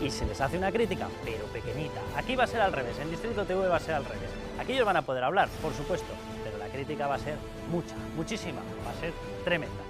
Y se les hace una crítica, pero pequeñita. Aquí va a ser al revés, en Distrito TV va a ser al revés. Aquí ellos van a poder hablar, por supuesto, pero la crítica va a ser mucha, muchísima, va a ser tremenda.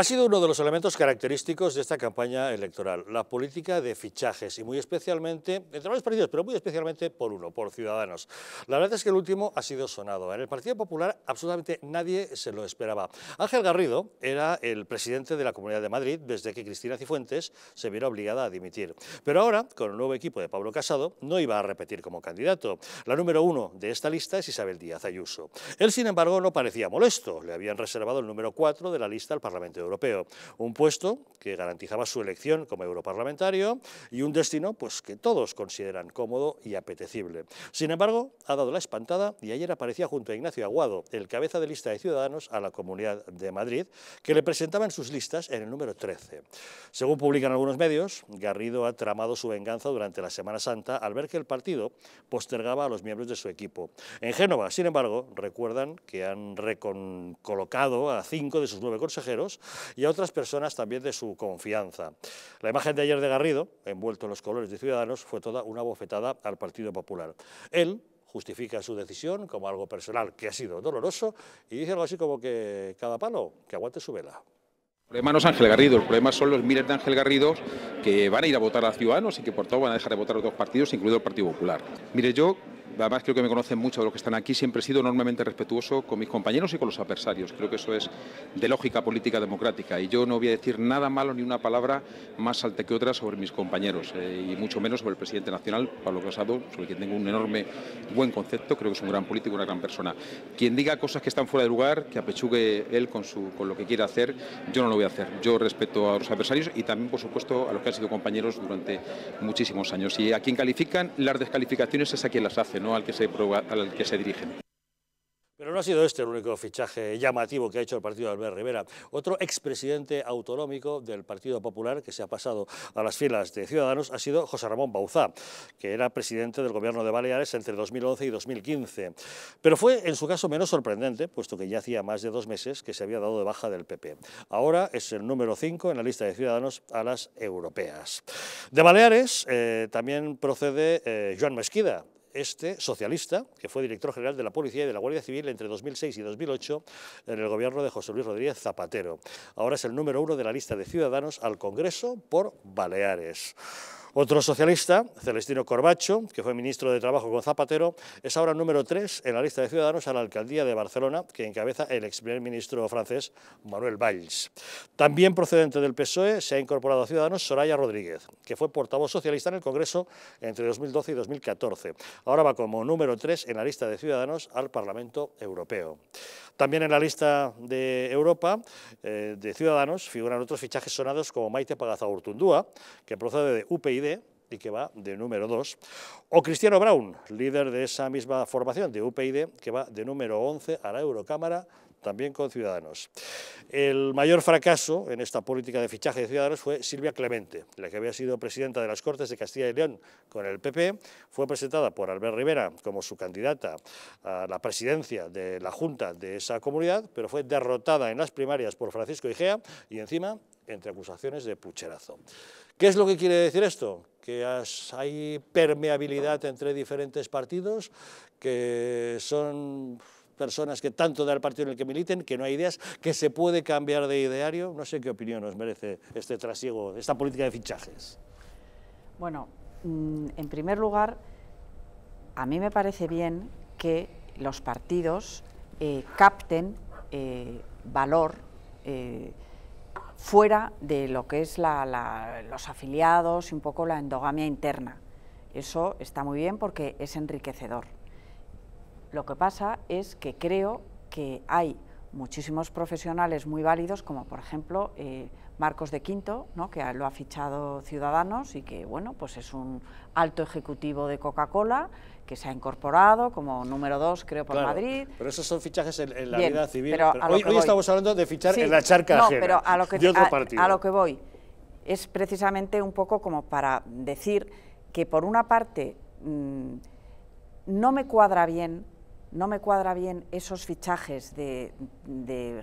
Ha sido uno de los elementos característicos de esta campaña electoral, la política de fichajes y muy especialmente, entre varios partidos, pero muy especialmente por uno, por Ciudadanos. La verdad es que el último ha sido sonado. En el Partido Popular absolutamente nadie se lo esperaba. Ángel Garrido era el presidente de la Comunidad de Madrid desde que Cristina Cifuentes se viera obligada a dimitir. Pero ahora, con el nuevo equipo de Pablo Casado, no iba a repetir como candidato. La número uno de esta lista es Isabel Díaz Ayuso. Él, sin embargo, no parecía molesto. Le habían reservado el número cuatro de la lista al Parlamento Europeo Europeo. Un puesto que garantizaba su elección como europarlamentario y un destino pues, que todos consideran cómodo y apetecible. Sin embargo, ha dado la espantada y ayer aparecía junto a Ignacio Aguado, el cabeza de lista de Ciudadanos a la Comunidad de Madrid, que le presentaba en sus listas en el número 13. Según publican algunos medios, Garrido ha tramado su venganza durante la Semana Santa al ver que el partido postergaba a los miembros de su equipo. En Génova, sin embargo, recuerdan que han recolocado a cinco de sus nueve consejeros y a otras personas también de su confianza. La imagen de ayer de Garrido, envuelto en los colores de Ciudadanos, fue toda una bofetada al Partido Popular. Él, justifica su decisión como algo personal que ha sido doloroso y dice algo así como que cada palo que aguante su vela. El problema no es Ángel Garrido, el problema son los miles de Ángel Garridos que van a ir a votar a Ciudadanos y que por todo van a dejar de votar a otros partidos, incluido el Partido Popular. Mire, yo además creo que me conocen mucho de los que están aquí, siempre he sido enormemente respetuoso con mis compañeros y con los adversarios. Creo que eso es de lógica política democrática y yo no voy a decir nada malo ni una palabra más alta que otra sobre mis compañeros eh, y mucho menos sobre el presidente nacional, Pablo Casado, sobre quien tengo un enorme buen concepto, creo que es un gran político, una gran persona. Quien diga cosas que están fuera de lugar, que apechugue él con, su, con lo que quiera hacer, yo no lo voy a hacer. Yo respeto a los adversarios y también, por supuesto, a los que han sido compañeros durante muchísimos años. Y a quien califican, las descalificaciones es a quien las hace no al que se, al dirigen. Pero no ha sido este el único fichaje llamativo que ha hecho el partido de Albert Rivera. Otro expresidente autonómico del Partido Popular que se ha pasado a las filas de Ciudadanos ha sido José Ramón Bauzá, que era presidente del gobierno de Baleares entre 2011 y 2015. Pero fue en su caso menos sorprendente, puesto que ya hacía más de dos meses que se había dado de baja del PP. Ahora es el número 5 en la lista de Ciudadanos a las europeas. De Baleares eh, también procede eh, Joan Mesquida, este socialista, que fue director general de la Policía y de la Guardia Civil entre 2006 y 2008 en el gobierno de José Luis Rodríguez Zapatero. Ahora es el número uno de la lista de ciudadanos al Congreso por Baleares. Otro socialista, Celestino Corbacho, que fue ministro de Trabajo con Zapatero, es ahora número 3 en la lista de ciudadanos a la alcaldía de Barcelona, que encabeza el ex primer ministro francés Manuel Valls. También procedente del PSOE se ha incorporado a Ciudadanos Soraya Rodríguez, que fue portavoz socialista en el Congreso entre 2012 y 2014. Ahora va como número 3 en la lista de ciudadanos al Parlamento Europeo. También en la lista de Europa eh, de Ciudadanos figuran otros fichajes sonados como Maite Pagazaurtundúa, que procede de UPI y que va de número 2, o Cristiano Brown, líder de esa misma formación de UPyD, que va de número 11 a la Eurocámara, también con Ciudadanos. El mayor fracaso en esta política de fichaje de Ciudadanos fue Silvia Clemente, la que había sido presidenta de las Cortes de Castilla y León con el PP, fue presentada por Albert Rivera como su candidata a la presidencia de la Junta de esa comunidad, pero fue derrotada en las primarias por Francisco Igea y encima entre acusaciones de pucherazo. ¿Qué es lo que quiere decir esto? Que hay permeabilidad entre diferentes partidos, que son personas que tanto da el partido en el que militen, que no hay ideas, que se puede cambiar de ideario. No sé qué opinión nos merece este trasiego, esta política de fichajes. Bueno, mm, en primer lugar, a mí me parece bien que los partidos eh, capten eh, valor. Eh, fuera de lo que es los afiliados y un poco la endogamia interna. Eso está muy bien porque es enriquecedor. Lo que pasa es que creo que hay muchísimos profesionales muy válidos, como por ejemplo eh, Marcos de Quinto, que lo ha fichado Ciudadanos y que bueno, pues es un alto ejecutivo de Coca-Cola que se ha incorporado como número dos, creo, por Madrid. Pero esos son fichajes en, la vida civil. hoy, estamos hablando de fichar en la charca pero a lo que, otro partido. A, lo que voy es precisamente un poco como para decir que por una parte mm, no me cuadra bien no me cuadra bien esos fichajes de,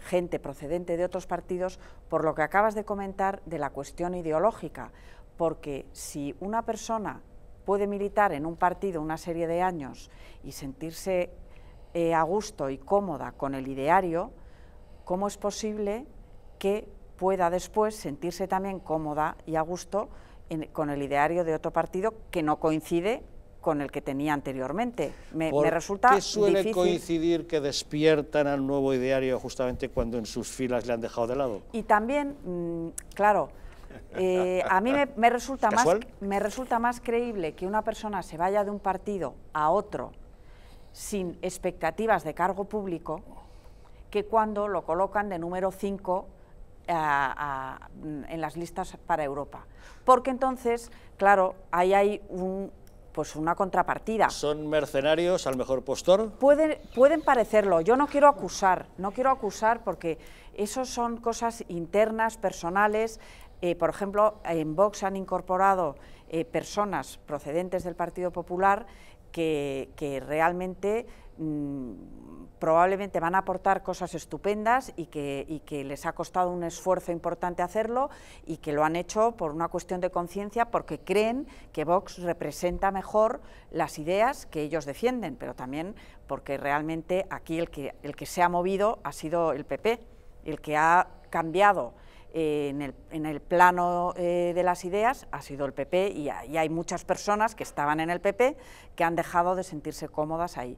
gente procedente de otros partidos por lo que acabas de comentar de la cuestión ideológica, porque si una persona puede militar en un partido una serie de años y sentirse eh, a gusto y cómoda con el ideario, ¿cómo es posible que pueda después sentirse también cómoda y a gusto con el ideario de otro partido que no coincide con el que tenía anteriormente. Me, resulta qué suele coincidir que despiertan al nuevo ideario justamente cuando en sus filas le han dejado de lado? Y también, mm, claro, eh, a mí me, resulta más, creíble que una persona se vaya de un partido a otro sin expectativas de cargo público que cuando lo colocan de número 5 eh, en las listas para Europa. Porque entonces, claro, ahí hay un, pues una contrapartida. ¿Son mercenarios al mejor postor? Pueden, pueden parecerlo. Yo no quiero acusar, no quiero acusar porque eso son cosas internas, personales. Eh, por ejemplo, en Vox han incorporado eh, personas procedentes del Partido Popular que, realmente mm, probablemente van a aportar cosas estupendas y que, y que, les ha costado un esfuerzo importante hacerlo y que lo han hecho por una cuestión de conciencia porque creen que Vox representa mejor las ideas que ellos defienden, pero también porque realmente aquí el que, el que se ha movido ha sido el PP, el que ha cambiado en, el, plano eh, de las ideas ha sido el PP y, hay muchas personas que estaban en el PP que han dejado de sentirse cómodas ahí.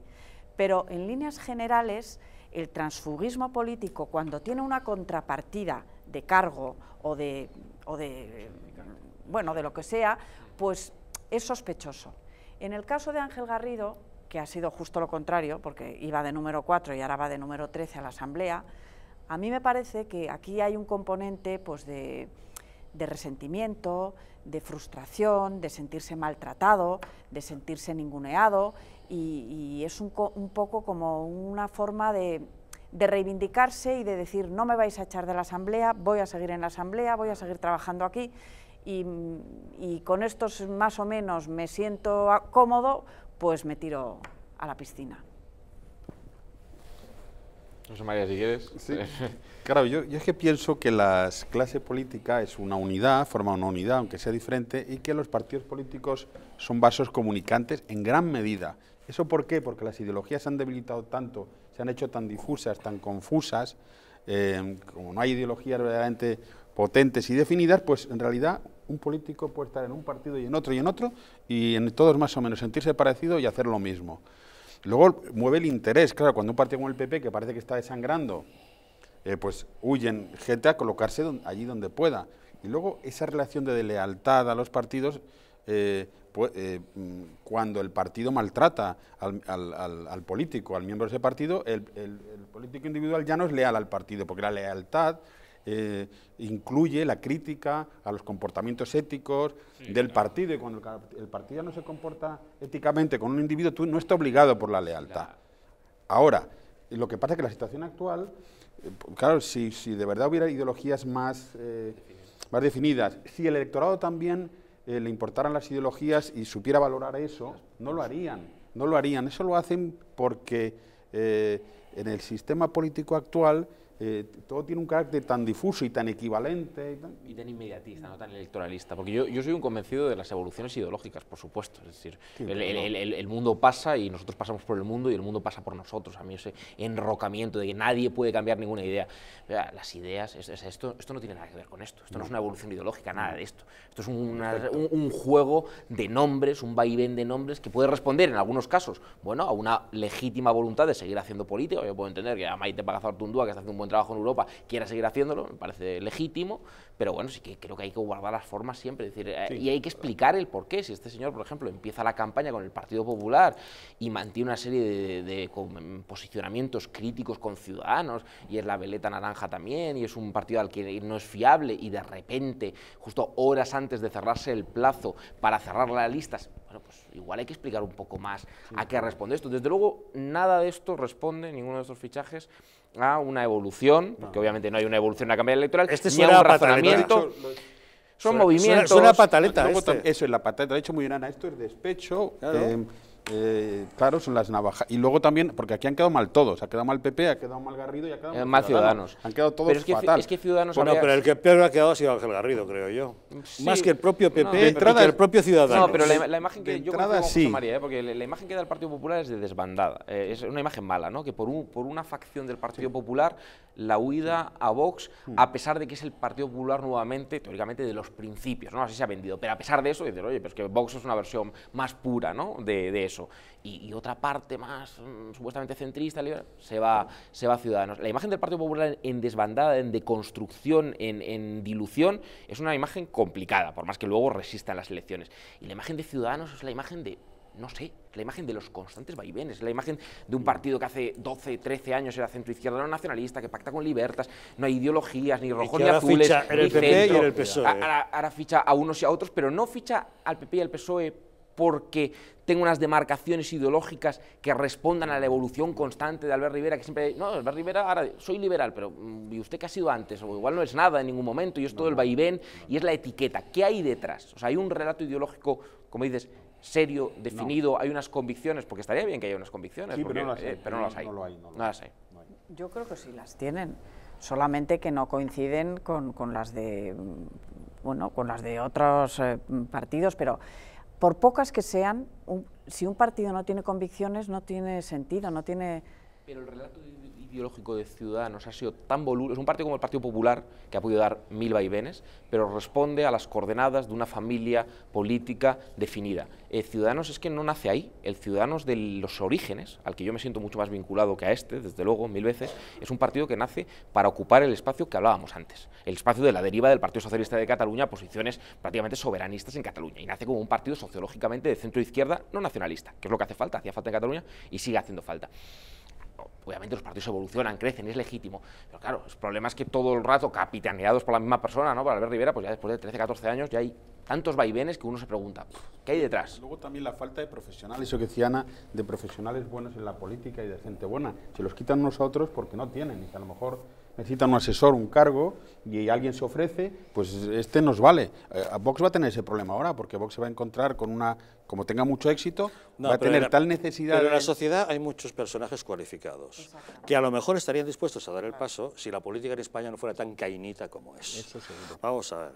Pero en líneas generales, el transfugismo político, cuando tiene una contrapartida de cargo o de, o de, bueno, de lo que sea, pues es sospechoso. En el caso de Ángel Garrido, que ha sido justo lo contrario, porque iba de número 4 y ahora va de número 13 a la Asamblea, a mí me parece que aquí hay un componente pues, de, resentimiento, de frustración, de sentirse maltratado, de sentirse ninguneado y, es un, poco como una forma de, reivindicarse y de decir no me vais a echar de la asamblea, voy a seguir en la asamblea, voy a seguir trabajando aquí y, y, con estos más o menos me siento cómodo, pues me tiro a la piscina. José María, si quieres. claro, yo, es que pienso que la clase política es una unidad, forma una unidad, aunque sea diferente, y que los partidos políticos son vasos comunicantes en gran medida. ¿Eso por qué? Porque las ideologías se han debilitado tanto, se han hecho tan difusas, tan confusas, em, como no hay ideologías verdaderamente potentes y definidas, pues en realidad un político puede estar en un partido y en otro y en otro, y en todos más o menos sentirse parecido y hacer lo mismo. Luego mueve el interés, claro, cuando un partido como el PP, que parece que está desangrando, eh, pues huyen gente a colocarse allí donde pueda. Y luego esa relación de lealtad a los partidos, eh, eh, mm, cuando el partido maltrata al, político, al miembro de ese partido, el político individual ya no es leal al partido, porque la lealtad eh, incluye la crítica a los comportamientos éticos del partido. Y cuando el, partido no se comporta éticamente con un individuo, tú no está obligado por la lealtad. Ahora, lo que pasa es que la situación actual, eh, claro, si, de verdad hubiera ideologías más, eh, más definidas, si el electorado también le importaran las ideologías y supiera valorar eso, no lo harían. No lo harían. Eso lo hacen porque en el sistema político actual eh, todo tiene un carácter tan difuso y tan equivalente. Y tan, y tan inmediatista, no tan electoralista. Porque yo, yo, soy un convencido de las evoluciones ideológicas, por supuesto. Es decir, el, mundo pasa y nosotros pasamos por el mundo y el mundo pasa por nosotros. A mí ese enrocamiento de que nadie puede cambiar ninguna idea. Las ideas, esto, esto no tiene nada que ver con esto. Esto no, es una evolución ideológica, nada de esto. Esto es un, un, juego de nombres, un vaivén de nombres que puede responder en algunos casos, bueno, a una legítima voluntad de seguir haciendo política. Yo puedo entender que a Maite Pagazar Tundúa, que está haciendo un buen trabajo en Europa quiera seguir haciéndolo, me parece legítimo, pero bueno, sí que creo que hay que guardar las formas siempre, decir, eh, y hay que explicar el porqué, Si este señor, por ejemplo, empieza la campaña con el Partido Popular y mantiene una serie de, posicionamientos críticos con ciudadanos, y es la veleta naranja también, y es un partido al que no es fiable, y de repente, justo horas antes de cerrarse el plazo para cerrar las listas, bueno, pues igual hay que explicar un poco más a qué responde esto. Desde luego, nada de esto responde, ninguno de estos fichajes, a una evolución, porque obviamente no hay una evolución en la campaña electoral, este ni un razonamiento. Son movimientos. Es una pataleta. Este. Eso es la pataleta. De hecho, muy enana Esto es despecho. Eh, eh, claro, son las navajas. Y luego también, porque aquí han quedado mal todos. Ha quedado mal PP, ha quedado mal Garrido y ha quedado eh, mal Ciudadanos. Han quedado todos pero es que, Ciudadanos Bueno, pero el que peor ha quedado ha sido Ángel Garrido, creo yo. Más que el propio PP entrada, que el propio Ciudadanos. No, pero la, la imagen que yo como sí. María, ¿eh? porque la, imagen que da el Partido Popular es de desbandada. Eh, es una imagen mala, ¿no? Que por, por una facción del Partido Popular, la huida a Vox, mm. a pesar de que es el Partido Popular nuevamente, teóricamente, de los principios, ¿no? Así se ha vendido. Pero a pesar de eso, dicen, oye, pero es que Vox es una versión más pura, ¿no? De, de y, otra parte más mm, supuestamente centrista, se va, se va a Ciudadanos. La imagen del Partido Popular en, desbandada, en deconstrucción, en, dilución, es una imagen complicada, por más que luego resistan las elecciones. Y la imagen de Ciudadanos es la imagen de, no sé, la imagen de los constantes vaivenes, la imagen de un partido que hace 12, 13 años era centroizquierda, no nacionalista, que pacta con libertas, no hay ideologías, ni rojos ni azules, ahora ficha a unos y a otros, pero no ficha al PP y al PSOE porque tengo unas demarcaciones ideológicas que respondan a la evolución constante de Albert Rivera, que siempre, no, Albert Rivera, ahora soy liberal, pero mm, ¿y usted qué ha sido antes? O igual no es nada en ningún momento, y es todo el vaivén, y es la etiqueta. ¿Qué hay detrás? O sea, hay un relato ideológico, como dices, serio, definido, hay unas convicciones, porque estaría bien que haya unas convicciones, eh, pero, no las hay, Yo creo que sí las tienen, solamente que no coinciden con, las de mm, bueno, con las de otros eh, partidos, pero por pocas que sean, si un partido no tiene convicciones, no tiene sentido, no tiene pero el relato ideológico de Ciudadanos ha sido tan voluble, es un partido como el Partido Popular, que ha podido dar mil vaivenes, pero responde a las coordenadas de una familia política definida. Eh, Ciudadanos es que no nace ahí, el Ciudadanos de los orígenes, al que yo me siento mucho más vinculado que a este, desde luego, mil veces, es un partido que nace para ocupar el espacio que hablábamos antes, el espacio de la deriva del Partido Socialista de Cataluña a posiciones prácticamente soberanistas en Cataluña, y nace como un partido sociológicamente de centro-izquierda no nacionalista, que es lo que hace falta, hacía falta en Cataluña y sigue haciendo falta obviamente los partidos evolucionan, crecen, es legítimo, pero claro, el problema es que todo el rato capitaneados por la misma persona, ¿no? Para Albert Rivera, pues ya después de 13, 14 años ya hay tantos vaivenes que uno se pregunta, ¿qué hay detrás? Luego también la falta de profesionales, eso que decía Ana, de profesionales buenos en la política y de gente buena, se los quitan unos otros porque no tienen, y que a lo mejor necesitan un asesor, un cargo, y alguien se ofrece, pues este nos vale. Eh, Vox va a tener ese problema ahora, porque Vox se va a encontrar con una como tenga mucho éxito, va a tener tal necesidad... Pero en la sociedad hay muchos personajes cualificados, que a lo mejor estarían dispuestos a dar el paso si la política en España no fuera tan cainita como es. Vamos a ver,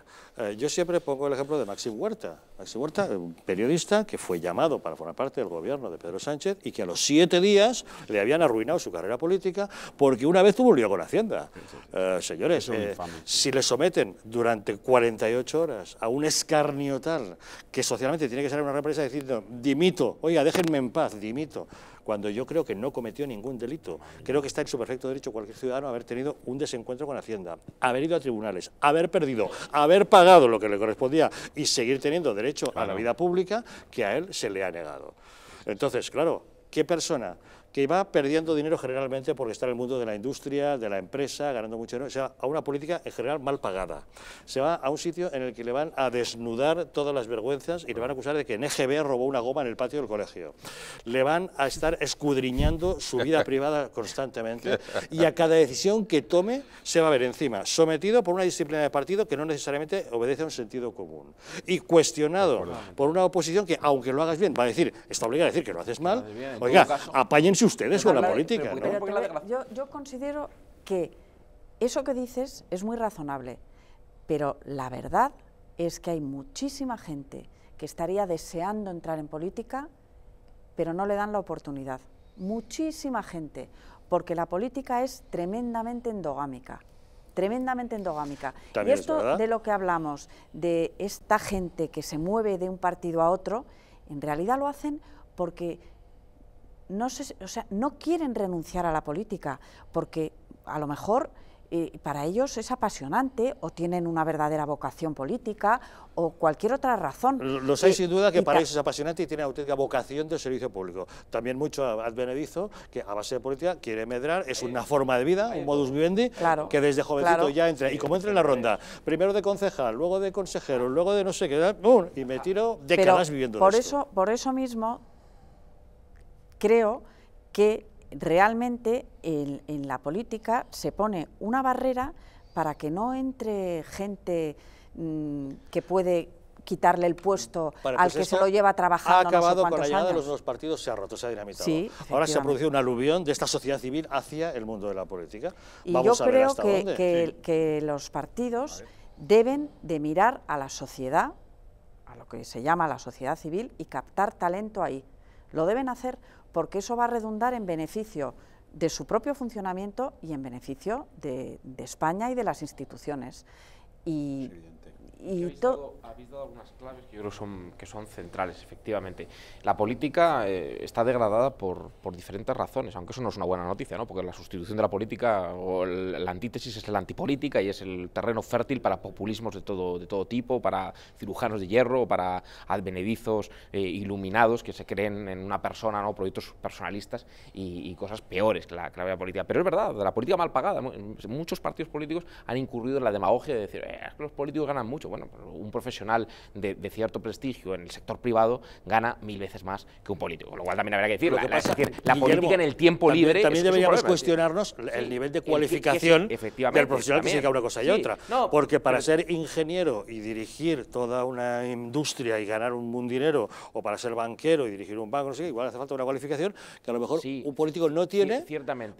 eh, yo siempre pongo el ejemplo de Maxi Huerta. Maxim Huerta, un periodista que fue llamado para formar parte del gobierno de Pedro Sánchez y que a los siete días le habían arruinado su carrera política porque una vez tuvo un lío con Hacienda. Eh, señores, eh, si le someten durante 48 horas a un escarnio tal que socialmente tiene que ser una represa diciendo, dimito, oiga, déjenme en paz, dimito, cuando yo creo que no cometió ningún delito. Creo que está en su perfecto derecho cualquier ciudadano haber tenido un desencuentro con Hacienda, haber ido a tribunales, haber perdido, haber pagado lo que le correspondía y seguir teniendo derecho a la vida pública que a él se le ha negado. Entonces, claro, ¿qué persona que va perdiendo dinero generalmente porque está en el mundo de la industria, de la empresa, ganando mucho dinero, o sea, a una política en general mal pagada. Se va a un sitio en el que le van a desnudar todas las vergüenzas y le van a acusar de que en EGB robó una goma en el patio del colegio. Le van a estar escudriñando su vida privada constantemente y a cada decisión que tome se va a ver encima, sometido por una disciplina de partido que no necesariamente obedece a un sentido común y cuestionado por una oposición que, aunque lo hagas bien, va a decir, está obligado a decir que lo haces mal, oiga, apáñense ustedes con la política. Yo, considero que eso que dices es muy razonable, pero la verdad es que hay muchísima gente que estaría deseando entrar en política, pero no le dan la oportunidad. Muchísima gente, porque la política es tremendamente endogámica, tremendamente endogámica. y esto de lo que hablamos, de esta gente que se mueve de un partido a otro, en realidad lo hacen porque no, o sea, no quieren renunciar a la política, porque a lo mejor eh, para ellos es apasionante o tienen una verdadera vocación política o cualquier otra razón. Lo sé eh, sin duda que para ellos es apasionante y tiene auténtica vocación de servicio público. También mucho advenedizo que a base de política quiere medrar, es una forma de vida, un modus vivendi, claro, que desde jovencito ya entra. Y como entra en la ronda, primero de concejal, luego de consejero, luego de no sé qué, y me tiro de décadas Pero viviendo por eso Por eso mismo creo que realmente en, la política se pone una barrera para que no entre gente mm, que puede quitarle el puesto al pues que se lo lleva trabajando. Ha acabado con la llegada de los partidos, se ha roto, se ha Ahora se ha producido un aluvión de esta sociedad civil hacia el mundo de la política. Vamos yo a creo ver hasta que, Que, los partidos deben de mirar a la sociedad, a lo que se llama la sociedad civil, y captar talento ahí. Lo deben hacer porque eso va a redundar en beneficio de su propio funcionamiento y en beneficio de, España y de las instituciones y habéis algunas claves que yo creo son, que son centrales, efectivamente. La política eh, está degradada por, diferentes razones, aunque eso no es una buena noticia, ¿no? porque la sustitución de la política o la antítesis es la antipolítica y es el terreno fértil para populismos de todo, de todo tipo, para cirujanos de hierro, para advenedizos eh, iluminados que se creen en una persona, ¿no? proyectos personalistas y, cosas peores que la, clave política. Pero es verdad, de la política mal pagada, muchos partidos políticos han incurrido en la demagogia de decir, que eh, los políticos ganan mucho bueno, pues, un profesional de, cierto prestigio en el sector privado gana mil veces más que un político. Lo cual también habrá que decir. la, es la política en el tiempo también, libre. También deberíamos cuestionarnos el nivel de cualificación del profesional también. que significa una cosa y otra. Porque para ser ingeniero y dirigir toda una industria y ganar un, buen dinero, o para ser banquero y dirigir un banco, no sé igual hace falta una cualificación que a lo mejor un político no tiene,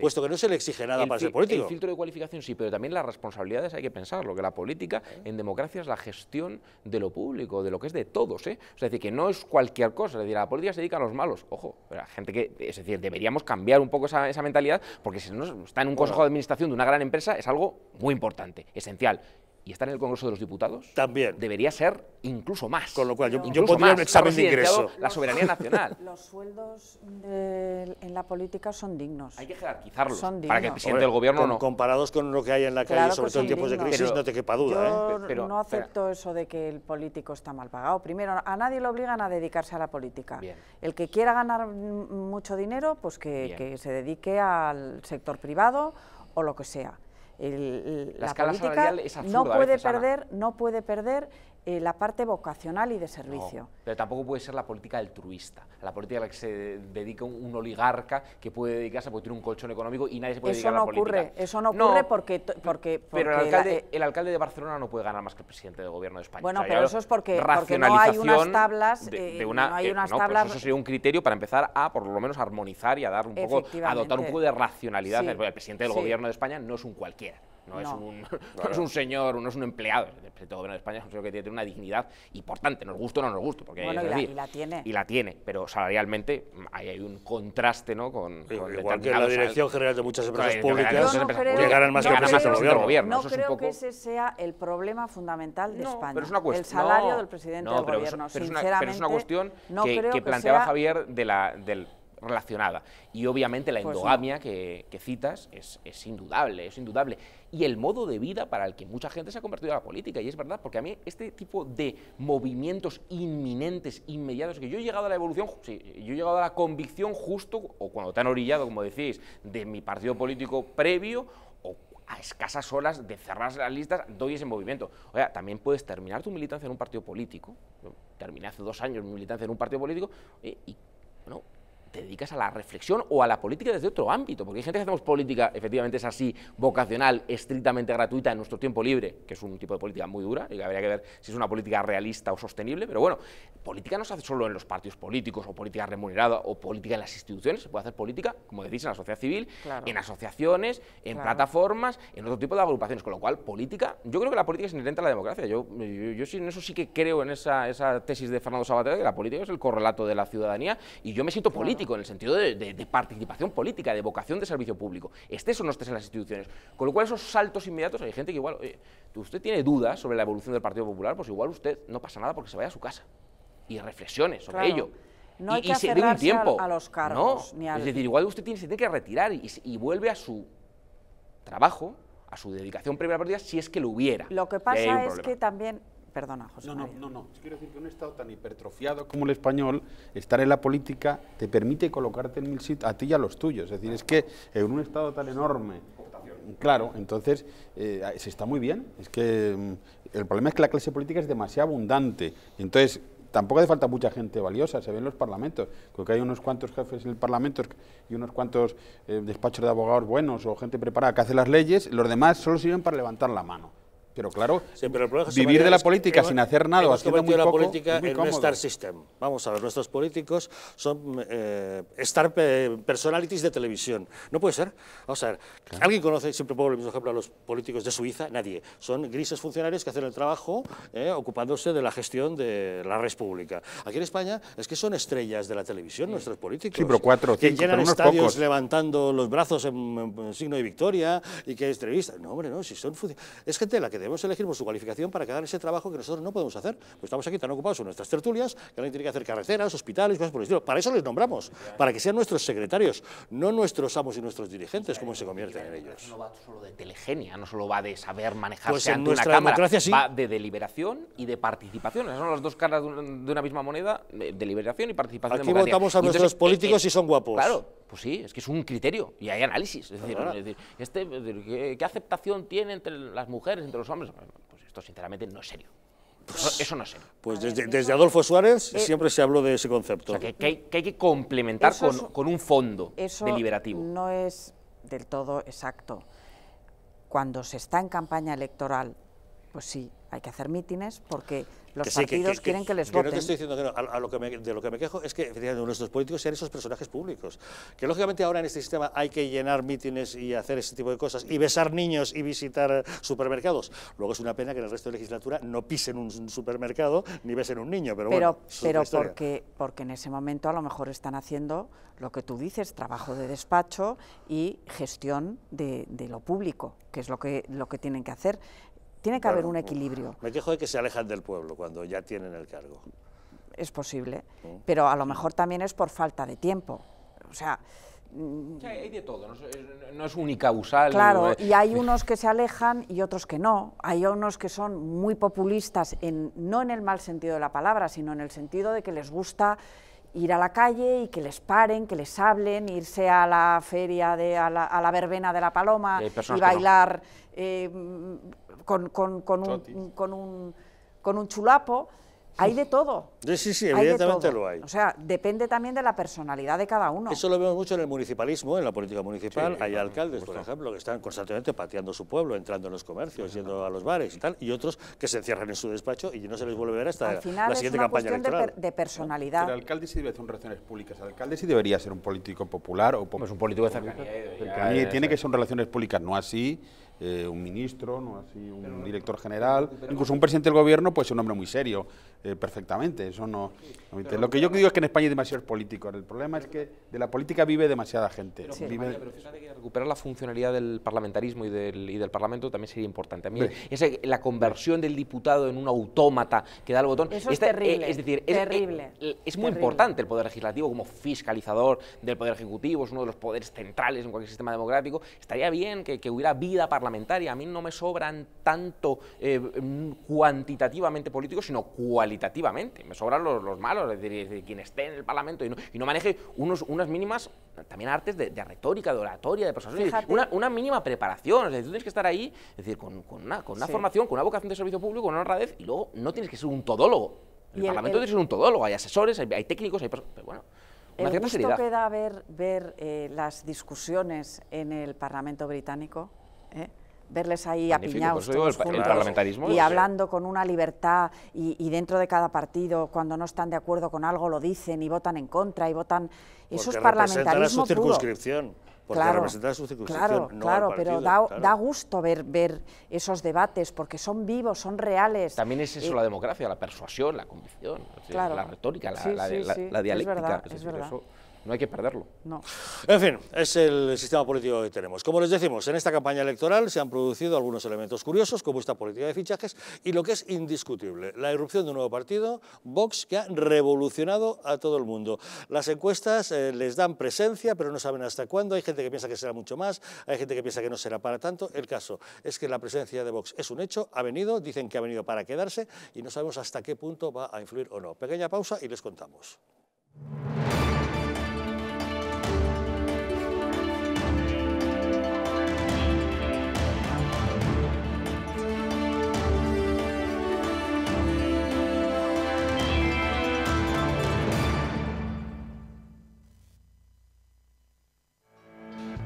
puesto que no se le exige nada para ser político. El filtro de cualificación sí, pero también las responsabilidades hay que pensarlo, que la política en democracia es la gestión de lo público, de lo que es de todos. ¿eh? es decir, que no es cualquier cosa. Es decir, la política se dedica a los malos. Ojo, la gente que. Es decir, deberíamos cambiar un poco esa, esa mentalidad, porque si no está en un consejo de administración de una gran empresa, es algo muy importante, esencial y está en el Congreso de los Diputados, también debería ser incluso más. Con lo cual, yo, puedo un examen de ingreso. La soberanía nacional. Los sueldos en la política son dignos. Hay que jerarquizarlos para que el presidente del gobierno no. Comparados con lo que hay en la calle, sobre todo en tiempos de crisis, no te quepa duda. ¿eh? pero, no acepto eso de que el político está mal pagado. Primero, a nadie le obligan a dedicarse a la política. El que quiera ganar mucho dinero, pues que se dedique al sector privado o lo que sea el, la, política no puede perder, no puede perder eh, la parte vocacional y de servicio. pero tampoco puede ser la política altruista, la política a la que se dedica un, oligarca que puede dedicarse a pues, tiene un colchón económico y nadie se puede dedicar a la política. Eso no ocurre, no, porque, porque, Pero eh, el alcalde, de Barcelona no puede ganar más que el presidente del gobierno de España. Bueno, pero eso es porque, no hay unas tablas... De, eh, no hay pues eso sería un criterio para empezar a, por lo menos, armonizar y a dar un poco, a dotar un poco de racionalidad. el presidente del gobierno de España no es un cualquiera no, Es, un, señor, no es un empleado, el gobierno de España es un señor que tiene una dignidad importante, nos gusta o no nos gusta, porque y, la, tiene. Y la tiene, pero salarialmente mm, hay un contraste ¿no? con, la dirección general de muchas empresas públicas ganan más que gobierno. No creo que ese sea el problema fundamental de España, el salario del presidente del gobierno, es, pero Una, es una cuestión que, planteaba Javier del relacionada. Y obviamente la pues endogamia que, citas es indudable, es indudable y el modo de vida para el que mucha gente se ha convertido en la política. Y es verdad, porque a mí este tipo de movimientos inminentes, inmediatos, que yo he llegado a la evolución, sí, yo he llegado a la convicción justo, o cuando te han orillado, como decís, de mi partido político previo, o a escasas olas de cerrar las listas, doy ese movimiento. O sea, también puedes terminar tu militancia en un partido político. terminé hace dos años mi militancia en un partido político eh, y, y bueno, te dedicas a la reflexión o a la política desde otro ámbito, porque hay gente que hacemos política, efectivamente es así, vocacional, estrictamente gratuita en nuestro tiempo libre, que es un tipo de política muy dura y que habría que ver si es una política realista o sostenible, pero bueno, política no se hace solo en los partidos políticos o política remunerada o política en las instituciones, se puede hacer política, como decís, en la sociedad civil, en asociaciones, en plataformas, en otro tipo de agrupaciones, con lo cual política, yo creo que la política es inherente a la democracia, yo, yo, sí, en eso sí que creo en esa, esa tesis de Fernando Sabater, que la política es el correlato de la ciudadanía y yo me siento política en el sentido de, participación política, de vocación de servicio público, estés o no estés en las instituciones. Con lo cual esos saltos inmediatos, hay gente que igual, usted tiene dudas sobre la evolución del Partido Popular, pues igual usted no pasa nada porque se vaya a su casa y reflexione sobre ello. No y, se dé un tiempo. los no. Es decir, igual usted tiene, se tiene que retirar y, vuelve a su trabajo, a su dedicación previa a si es que lo hubiera. Lo que pasa es que también Perdona, José. No, no, no, Quiero decir que un Estado tan hipertrofiado como el español, estar en la política te permite colocarte en el sitio a ti y a los tuyos. Es decir, es que en un Estado tan enorme. Claro, entonces eh, se está muy bien. Es que mm, el problema es que la clase política es demasiado abundante. Entonces, tampoco hace falta mucha gente valiosa, se ven los parlamentos. Creo que hay unos cuantos jefes en el parlamento y unos cuantos eh, despachos de abogados buenos o gente preparada que hace las leyes, los demás solo sirven para levantar la mano pero claro, vivir de la política sin hacer nada, o haciendo muy la política en un star system. Vamos a ver, nuestros políticos son eh, star eh, personalities de televisión. No puede ser. Vamos a ver, ¿alguien conoce, siempre pongo el mismo ejemplo, a los políticos de Suiza? Nadie. Son grises funcionarios que hacen el trabajo eh, ocupándose de la gestión de la red pública. Aquí en España es que son estrellas de la televisión nuestros políticos. Sí, pero cuatro, cinco, que llenan estadios levantando los brazos en, signo de victoria y que entrevistas. No, hombre, no, si son... Es gente la que debemos elegir por su cualificación para que quedar ese trabajo que nosotros no podemos hacer. Pues estamos aquí tan ocupados en nuestras tertulias, que alguien tiene que hacer carreteras, hospitales, cosas por el estilo. Para eso les nombramos, para que sean nuestros secretarios, no nuestros amos y nuestros dirigentes, como se convierten en ellos. No va solo de telegenia, no solo va de saber manejarse pues una democracia, cámara, va de deliberación y de participación. Esas son las dos caras de una misma moneda, eh, deliberación y participación Aquí votamos a nuestros eh, políticos y eh, son guapos. Claro, pues sí, es que es un criterio y hay análisis. Es decir, este, ¿qué, aceptación tiene entre las mujeres, entre los hombres? Pues esto sinceramente no es serio. eso pues no es serio. Pues desde, Adolfo Suárez eh, siempre se habló de ese concepto. O sea, que, hay, que complementar con, un fondo eso deliberativo. No es del todo exacto. Cuando se está en campaña electoral, pues sí, hay que hacer mítines porque los partidos quieren que les voten. estoy diciendo a, lo que me, de lo que me quejo es que nuestros políticos sean esos personajes públicos, que lógicamente ahora en este sistema hay que llenar mítines y hacer ese tipo de cosas, y besar niños y visitar supermercados. Luego es una pena que en el resto de legislatura no pisen un supermercado ni besen un niño, pero, bueno. Pero porque, porque en ese momento a lo mejor están haciendo lo que tú dices, trabajo de despacho y gestión de, de lo público, que es lo que, lo que tienen que hacer. Tiene que haber un equilibrio. Me quejo de que se alejan del pueblo cuando ya tienen el cargo. Es posible, mm. pero a lo mejor también es por falta de tiempo. O sea, mm, hay de todo, no es, eh, no es unicausal. Claro, y hay unos que se alejan y otros que no. Hay unos que son muy populistas, en, no en el mal sentido de la palabra, sino en el sentido de que les gusta ir a la calle y que les paren, que les hablen, irse a la feria, de, a, la, verbena de la paloma y, bailar eh, con, con, con, un, con, un, con un chulapo. Hay de todo. Sí, sí, evidentemente lo hay. O sea, depende también de la personalidad de cada uno. Eso lo vemos mucho en el municipalismo, en la política municipal. hay alcaldes, por ejemplo, que están constantemente pateando su pueblo, entrando en los comercios, yendo a los bares y tal, y otros que se encierran en su despacho y no se les vuelve a ver hasta la siguiente campaña cuestión De, personalidad. el alcalde sí debe hacer relaciones públicas. El alcalde sí debería ser un político popular o un político de cercanía. Eh, tiene que ser relaciones públicas, no así eh, un ministro, no así un director general, incluso un presidente del gobierno, pues un hombre muy serio. Eh, perfectamente. Eso no, Lo que yo digo es que en España hay demasiados político El problema es que de la política vive demasiada gente. Pero, sí. recuperar la funcionalidad del parlamentarismo y del, del Parlamento también sería importante. A mí la conversión del diputado en un autómata que da el botón... es este, eh, terrible. es decir, es, eh, terrible. es muy importante el Poder Legislativo como fiscalizador del Poder Ejecutivo, es uno de los poderes centrales en cualquier sistema democrático. Estaría bien que, que hubiera vida parlamentaria. A mí no me sobran tanto mm, cuantitativamente políticos, sino cualitativamente me sobran los, malos, es decir, quien esté en el Parlamento y no, maneje unos, unas mínimas también artes de, retórica, de oratoria, de persuasión, una, mínima preparación. Es decir, tú tienes que estar ahí es decir, con, una, formación, con una vocación de servicio público, con una honradez, y luego no tienes que ser un todólogo. El, Parlamento tiene que ser un todólogo, hay asesores, hay, técnicos, hay personas. bueno, una cierta seriedad. da ver, ver eh, las discusiones en el Parlamento británico. Eh? verles ahí pues, apiñados y pues, hablando eh. con una libertad y, dentro de cada partido, cuando no están de acuerdo con algo lo dicen y votan en contra y votan... Eso es parlamentarismo a su circunscripción. Porque claro, su Claro, claro pero da, gusto ver, ver esos debates porque son vivos, son reales. También es eso eh, la democracia, la persuasión, la convicción, la retórica, la, dialéctica. Es verdad, no hay que perderlo. No. En fin, es el sistema político que tenemos. Como les decimos, en esta campaña electoral se han producido algunos elementos curiosos, como esta política de fichajes, y lo que es indiscutible, la irrupción de un nuevo partido, Vox, que ha revolucionado a todo el mundo. Las encuestas eh, les dan presencia, pero no saben hasta cuándo. Hay gente que piensa que será mucho más, hay gente que piensa que no será para tanto. El caso es que la presencia de Vox es un hecho, ha venido, dicen que ha venido para quedarse, y no sabemos hasta qué punto va a influir o no. Pequeña pausa y les contamos.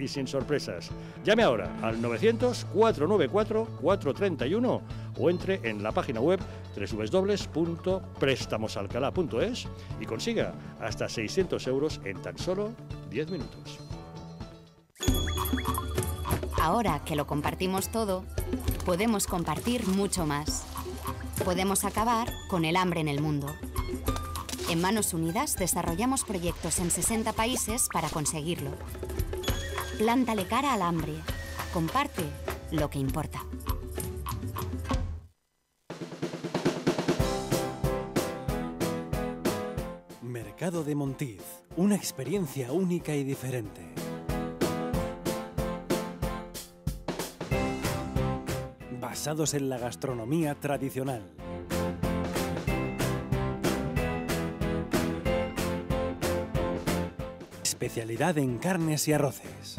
y sin sorpresas. Llame ahora al 900-494-431 o entre en la página web www.préstamosalcalá.es y consiga hasta 600 euros en tan solo 10 minutos. Ahora que lo compartimos todo, podemos compartir mucho más. Podemos acabar con el hambre en el mundo. En Manos Unidas desarrollamos proyectos en 60 países para conseguirlo. Plántale cara al hambre. Comparte lo que importa. Mercado de Montiz, una experiencia única y diferente. Basados en la gastronomía tradicional. especialidad en carnes y arroces.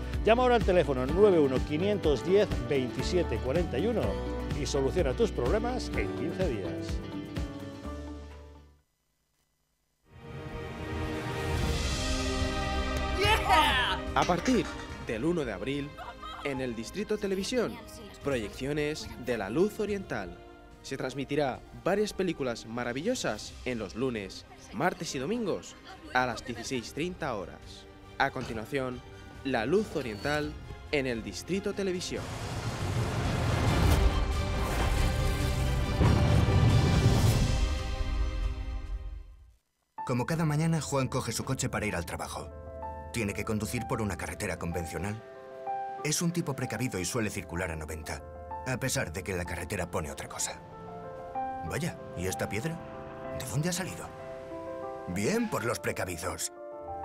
Llama ahora al teléfono 91-510-2741 y soluciona tus problemas en 15 días. A partir del 1 de abril, en el Distrito Televisión, proyecciones de la luz oriental. Se transmitirá varias películas maravillosas en los lunes, martes y domingos a las 16.30 horas. A continuación, la Luz Oriental en el Distrito Televisión. Como cada mañana, Juan coge su coche para ir al trabajo. Tiene que conducir por una carretera convencional. Es un tipo precavido y suele circular a 90, a pesar de que la carretera pone otra cosa. Vaya, ¿y esta piedra? ¿De dónde ha salido? Bien por los precavidos.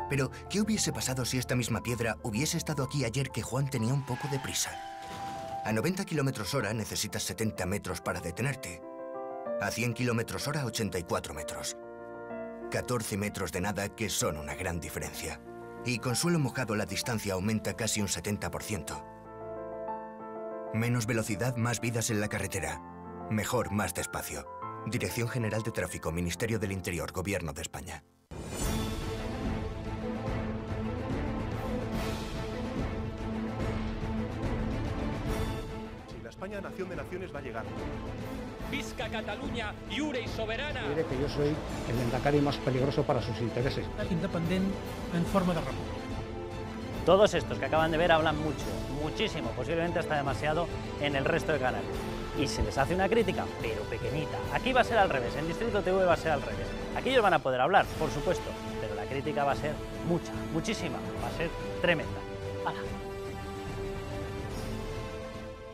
Pero, ¿qué hubiese pasado si esta misma piedra hubiese estado aquí ayer que Juan tenía un poco de prisa? A 90 km hora necesitas 70 metros para detenerte. A 100 km hora, 84 metros. 14 metros de nada que son una gran diferencia. Y con suelo mojado la distancia aumenta casi un 70%. Menos velocidad, más vidas en la carretera. Mejor, más despacio. Dirección General de Tráfico, Ministerio del Interior, Gobierno de España. España nación de naciones va a llegar. Visca, Cataluña, Iure y soberana. Mire que yo soy el vendacario más peligroso para sus intereses. Independiente en forma de república. Todos estos que acaban de ver hablan mucho, muchísimo, posiblemente hasta demasiado en el resto de canal. Y se les hace una crítica, pero pequeñita. Aquí va a ser al revés, en Distrito TV va a ser al revés. Aquí ellos van a poder hablar, por supuesto, pero la crítica va a ser mucha, muchísima, va a ser tremenda. ¡Hala!